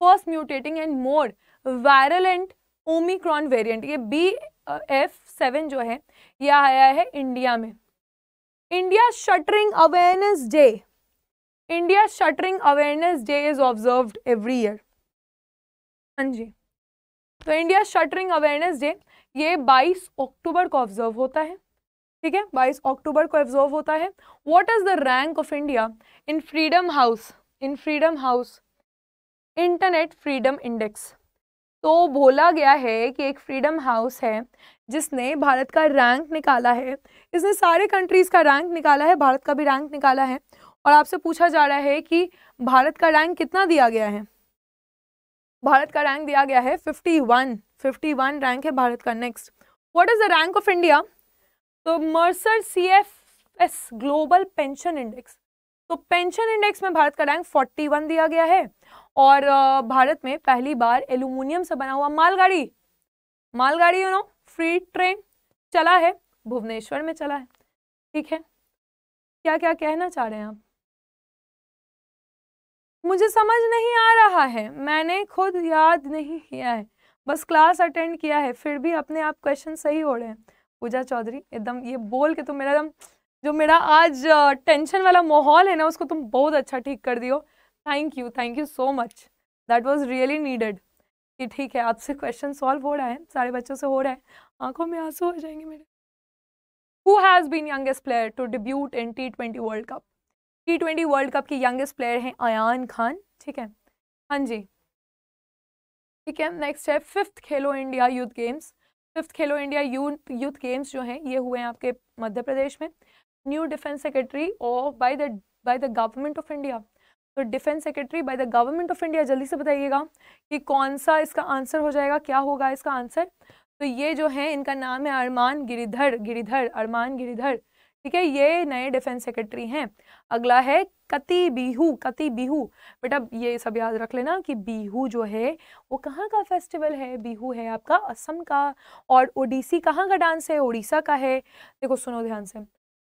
first mutating and more virulent Omicron variant ये बी एफ सेवन जो है यह आया है इंडिया में India stuttering awareness day India stuttering awareness day is observe every year हाँ जी तो इंडिया शटरिंग अवेयरनेस डे ये 22 अक्टूबर को ऑब्जर्व होता है ठीक है 22 अक्टूबर को ऑब्जर्व होता है what is the rank of India in freedom house in freedom house internet freedom index तो बोला गया है कि एक फ्रीडम हाउस है जिसने भारत का रैंक निकाला है इसने सारे कंट्रीज़ का रैंक निकाला है भारत का भी रैंक निकाला है और आपसे पूछा जा रहा है कि भारत का रैंक कितना दिया गया है भारत का रैंक दिया गया है 51 51 रैंक है भारत का next what is the rank of India तो Mercer C F S global pension index तो पेंशन इंडेक्स में भारत का रैंक वन दिया गया है और भारत में पहली बार एल्यूमिनियम से बना हुआ मालगाड़ी मालगाड़ी यू नो फ्री ट्रेन चला है भुवनेश्वर में चला है ठीक है क्या क्या कहना चाह रहे हैं आप मुझे समझ नहीं आ रहा है मैंने खुद याद नहीं किया है बस क्लास अटेंड किया है फिर भी अपने आप क्वेश्चन सही हो रहे हैं पूजा चौधरी एकदम ये बोल के तुम तो मेरा एकदम जो मेरा आज टेंशन वाला माहौल है ना उसको तुम बहुत अच्छा ठीक कर दियो thank you thank you so much that was really needed कि ठीक है आपसे क्वेश्चन सॉल्व हो रहा है सारे बच्चों से हो रहा है आंखों में आंसू हो जाएंगे मेरे who has been youngest player to debut in T twenty world cup T twenty world cup के यंगेस्ट प्लेयर हैं अयान खान ठीक है हाँ जी ठीक है नेक्स्ट है fifth Khelo India youth games fifth Khelo India youth games जो हैं ये हुए हैं आपके मध्य प्रदेश में न्यू डिफेंस सेक्रेटरी और by the by the government of India तो defence secretary by the government of India जल्दी से बताइएगा कि कौन सा इसका आंसर हो जाएगा क्या होगा इसका आंसर तो ये जो है इनका नाम है अरमान गिरिधर गिरिधर अरमान गिरिधर ठीक है ये नए डिफेंस सेक्रेटरी हैं अगला है कति बिहू कति बिहू बेटा ये सब याद रख लेना कि बिहू जो है वो कहाँ का फेस्टिवल है बिहू है आपका असम का और ओडिसी कहाँ का डांस है ओडिशा का है देखो सुनो ध्यान से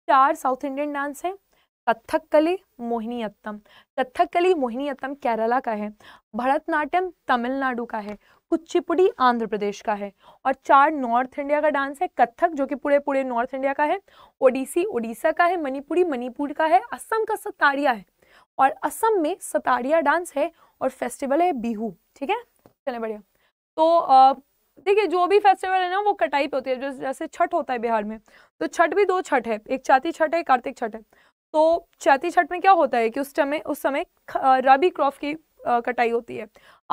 चार साउथ इंडियन डांस हैं कथकली मोहिनीअट्टम कथकली मोहिनीअट्टम केरला का है भरतनाट्यम तमिलनाडु का है कुचिपुड़ी आंध्र प्रदेश का है और चार नॉर्थ इंडिया का डांस है कथक जो कि पूरे पूरे नॉर्थ इंडिया का है ओडिसी ओडिशा का है मणिपुरी मणिपुर का है असम का सतारिया है और असम में सतारिया डांस है और फेस्टिवल है बिहू ठीक है चले बढ़िया तो देखिए जो भी फेस्टिवल है ना वो कटाई पे होती है जैसे छठ होता है बिहार में तो छठ भी दो छठ है एक चाती छठ है कार्तिक छठ है तो चैती छठ में क्या होता है कि उस समय उस समय रबी क्रॉप की कटाई होती है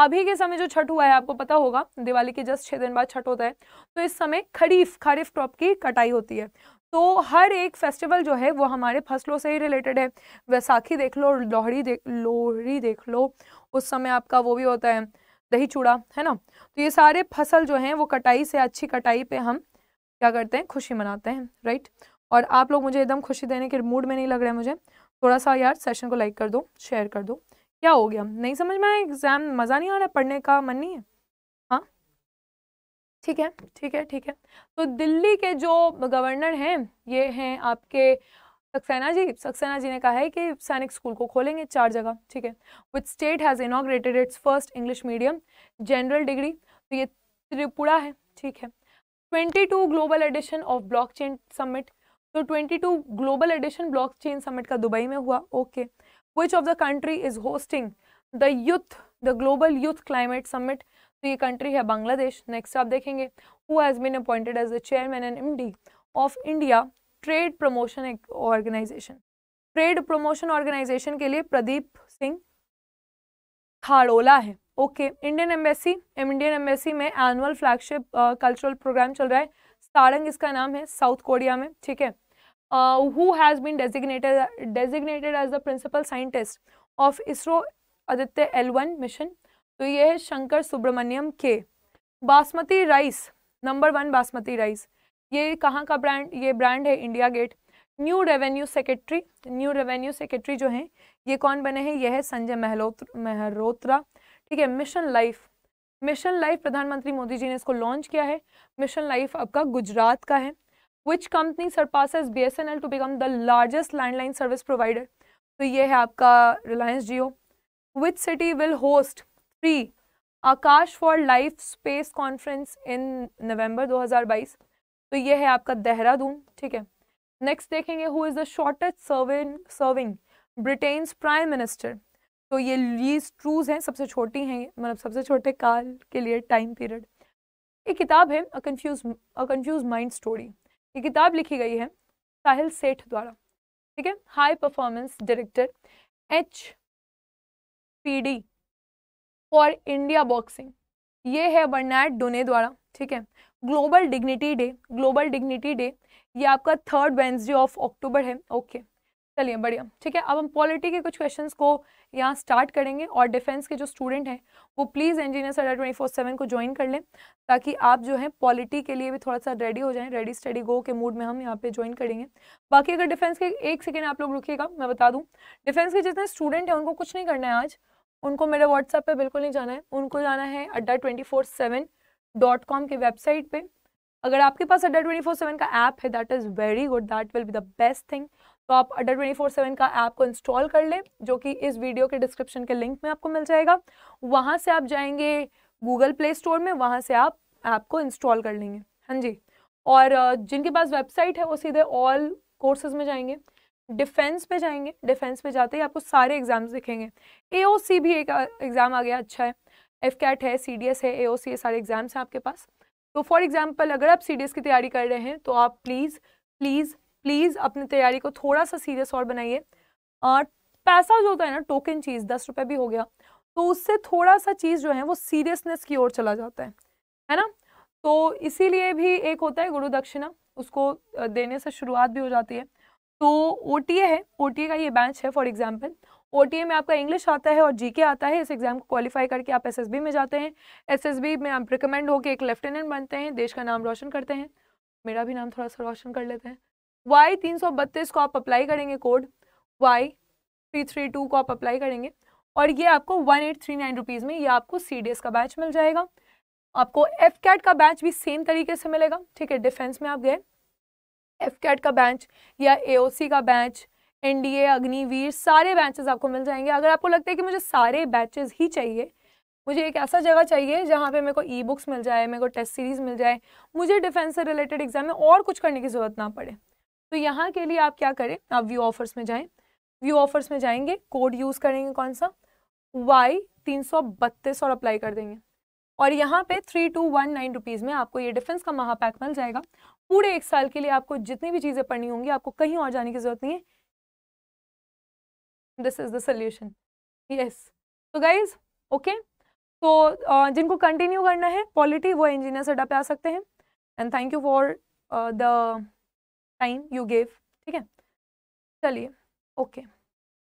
अभी के समय जो छठ हुआ है आपको पता होगा दिवाली के जस्ट छः दिन बाद छठ होता है तो इस समय खरीफ खरीफ क्रॉप की कटाई होती है तो हर एक फेस्टिवल जो है वो हमारे फसलों से ही रिलेटेड है वैसाखी देख लो लोहड़ी देख लोहड़ी देख लो उस समय आपका वो भी होता है दही चूड़ा है ना तो ये सारे फसल जो हैं वो कटाई से अच्छी कटाई पे हम क्या करते हैं खुशी मनाते हैं राइट और आप लोग मुझे एकदम खुशी देने के मूड में नहीं लग रहे है मुझे थोड़ा सा यार सेशन को लाइक कर दो शेयर कर दो क्या हो गया नहीं समझ में आया एग्ज़ाम मज़ा नहीं आ रहा पढ़ने का मन नहीं है हाँ ठीक है ठीक है ठीक है तो दिल्ली के जो गवर्नर हैं ये हैं आपके सक्सेना जी सक्सेना जी ने कहा है कि सैनिक स्कूल को खोलेंगे चार जगह ठीक है which state has inaugurated its first English medium general degree तो ये त्रिपुरा है ठीक है two global edition of blockchain summit तो 22 ग्लोबल एडिशन ब्लॉकचेन समिट का दुबई में हुआ okay which of the country is hosting the youth the global youth climate summit तो ये कंट्री है बांग्लादेश नेक्स्ट आप देखेंगे who has been appointed as the chairman and MD of India trade promotion organisation trade promotion organisation के लिए प्रदीप सिंह खाड़ोला है okay Indian embassy Indian embassy में annual flagship cultural programme चल रहा है सारंग इसका नाम है साउथ कोरिया में ठीक है uh, who has been designated designated as the principal scientist of ISRO aditya L1 mission तो ये है शंकर सुब्रमण्यम के basmati rice number one basmati rice ये कहाँ का ब्रांड ये ब्रांड है India Gate new revenue secretary new revenue secretary जो हैं ये कौन बने हैं ये है संजय महलोत्र मेहरोत्रा ठीक है मिशन लाइफ मिशन लाइफ प्रधानमंत्री मोदी जी ने इसको लॉन्च किया है मिशन लाइफ आपका गुजरात का है which company surpasses BSNL to become the largest landline service provider? तो ये है आपका Reliance Jio which city will host three Aakash for life space conference in November 2022 तो ये है आपका देहरादून ठीक है नेक्स्ट देखेंगे who is the shortest serving serving Britain's prime minister तो ये लीज ट्रूज हैं सबसे छोटी हैं मतलब सबसे छोटे काल के लिए टाइम पीरियड एक किताब है a confuse a confuse mind story ये किताब लिखी गई है साहिल सेठ द्वारा ठीक है high performance director H P D for India boxing ये है बर्नाड डोने द्वारा ठीक है global dignity day global dignity day ये आपका थर्ड वेंसडे ऑफ अक्टूबर है ओके okay. चलिए बढ़िया ठीक है अब हम पॉलिटी के कुछ क्वेश्चंस को यहाँ स्टार्ट करेंगे और डिफेंस के जो स्टूडेंट हैं वो please engineer sir twenty four seven को ज्वाइन कर लें ताकि आप जो है पॉलिटी के लिए भी थोड़ा सा रेडी हो जाएं रेडी स्टडी गो के मूड में हम यहाँ पे ज्वाइन करेंगे बाकी अगर डिफेंस के एक सेकेंड आप लोग रुकीगा मैं बता दूँ डिफेंस के जितने स्टूडेंट हैं उनको कुछ नहीं करना है आज उनको मेरे व्हाट्सएप पर बिल्कुल नहीं जाना है उनको जाना है Adda twenty four seven dot com की वेबसाइट पर अगर आपके पास अड्डा ट्वेंटी फोर सेवन का ऐप है that is very good that will be the best thing तो आप अडर ट्वेंटी फोर सेवन का ऐप को इंस्टॉल कर लें जो कि इस वीडियो के डिस्क्रिप्शन के लिंक में आपको मिल जाएगा वहाँ से आप जाएंगे गूगल प्ले स्टोर में वहाँ से आप ऐप को इंस्टॉल कर लेंगे हाँ जी और जिनके पास वेबसाइट है वो सीधे ऑल कोर्सेज में जाएंगे डिफेंस पे जाएंगे डिफेंस पे जाते ही आपको सारे एग्जाम्स दिखेंगे ए भी एक एग्ज़ाम आ गया अच्छा है एफ कैट है सी डी एस है ए ओ सी ये सारे एग्ज़ाम्स हैं आपके पास तो फॉर एग्ज़ाम्पल अगर आप सी डी एस की तैयारी कर रहे हैं तो आप प्लीज़ प्लीज़ प्लीज़ अपनी तैयारी को थोड़ा सा सीरियस और बनाइए पैसा जो होता है ना टोकन चीज़ दस रुपये भी हो गया तो उससे थोड़ा सा चीज़ जो है वो सीरियसनेस की ओर चला जाता है है ना तो इसीलिए भी एक होता है गुरु दक्षिणा उसको देने से शुरुआत भी हो जाती है तो ओ है ओ का ये बैच है फॉर एग्जाम्पल ओ में आपका इंग्लिश आता है और जीके आता है इस एग्ज़ाम को क्वालिफाई करके आप एसएसबी में जाते हैं एसएसबी में आप रिकमेंड होकर एक लेफ्टिनेंट बनते हैं देश का नाम रोशन करते हैं मेरा भी नाम थोड़ा सा रोशन कर लेते हैं वाई तीन सौ बत्तीस को आप अप्लाई करेंगे code Y three three two को आप अप्लाई करेंगे और ये आपको one eight three nine rupees में ये आपको सी डी एस का बैच मिल जाएगा आपको एफ कैट का बैच भी सेम तरीके से मिलेगा ठीक है डिफेंस में आप गए एफ कैट का बैच या ए ओ सी का batch N D A Agniveer सारे बैचेज आपको मिल जाएंगे अगर आपको लगता है कि मुझे सारे बैचेज ही चाहिए मुझे एक ऐसा जगह चाहिए जहाँ पे मेरे को ई बुक्स मिल जाए मेरे को टेस्ट सीरीज़ मिल जाए मुझे डिफेंस से रिलेटेड एग्जाम में और कुछ करने की ज़रूरत ना पड़े तो यहाँ के लिए आप क्या करें आप व्यू ऑफर्स में जाएं व्यू ऑफर्स में जाएंगे कोड यूज़ करेंगे कौन सा वाई तीन सौ बत्तीस और अप्लाई कर देंगे और यहाँ पे three two one nine rupees में आपको ये डिफेंस का महापैक मिल जाएगा पूरे एक साल के लिए आपको जितनी भी चीज़ें पढ़नी होंगी आपको कहीं और जाने की ज़रूरत नहीं है this is the solution yes तो गाइज ओके तो जिनको कंटिन्यू करना है पॉलिटी वो इंजीनियर सेटा पे आ सकते हैं and thank you for the time you gave ठीक है चलिए ओके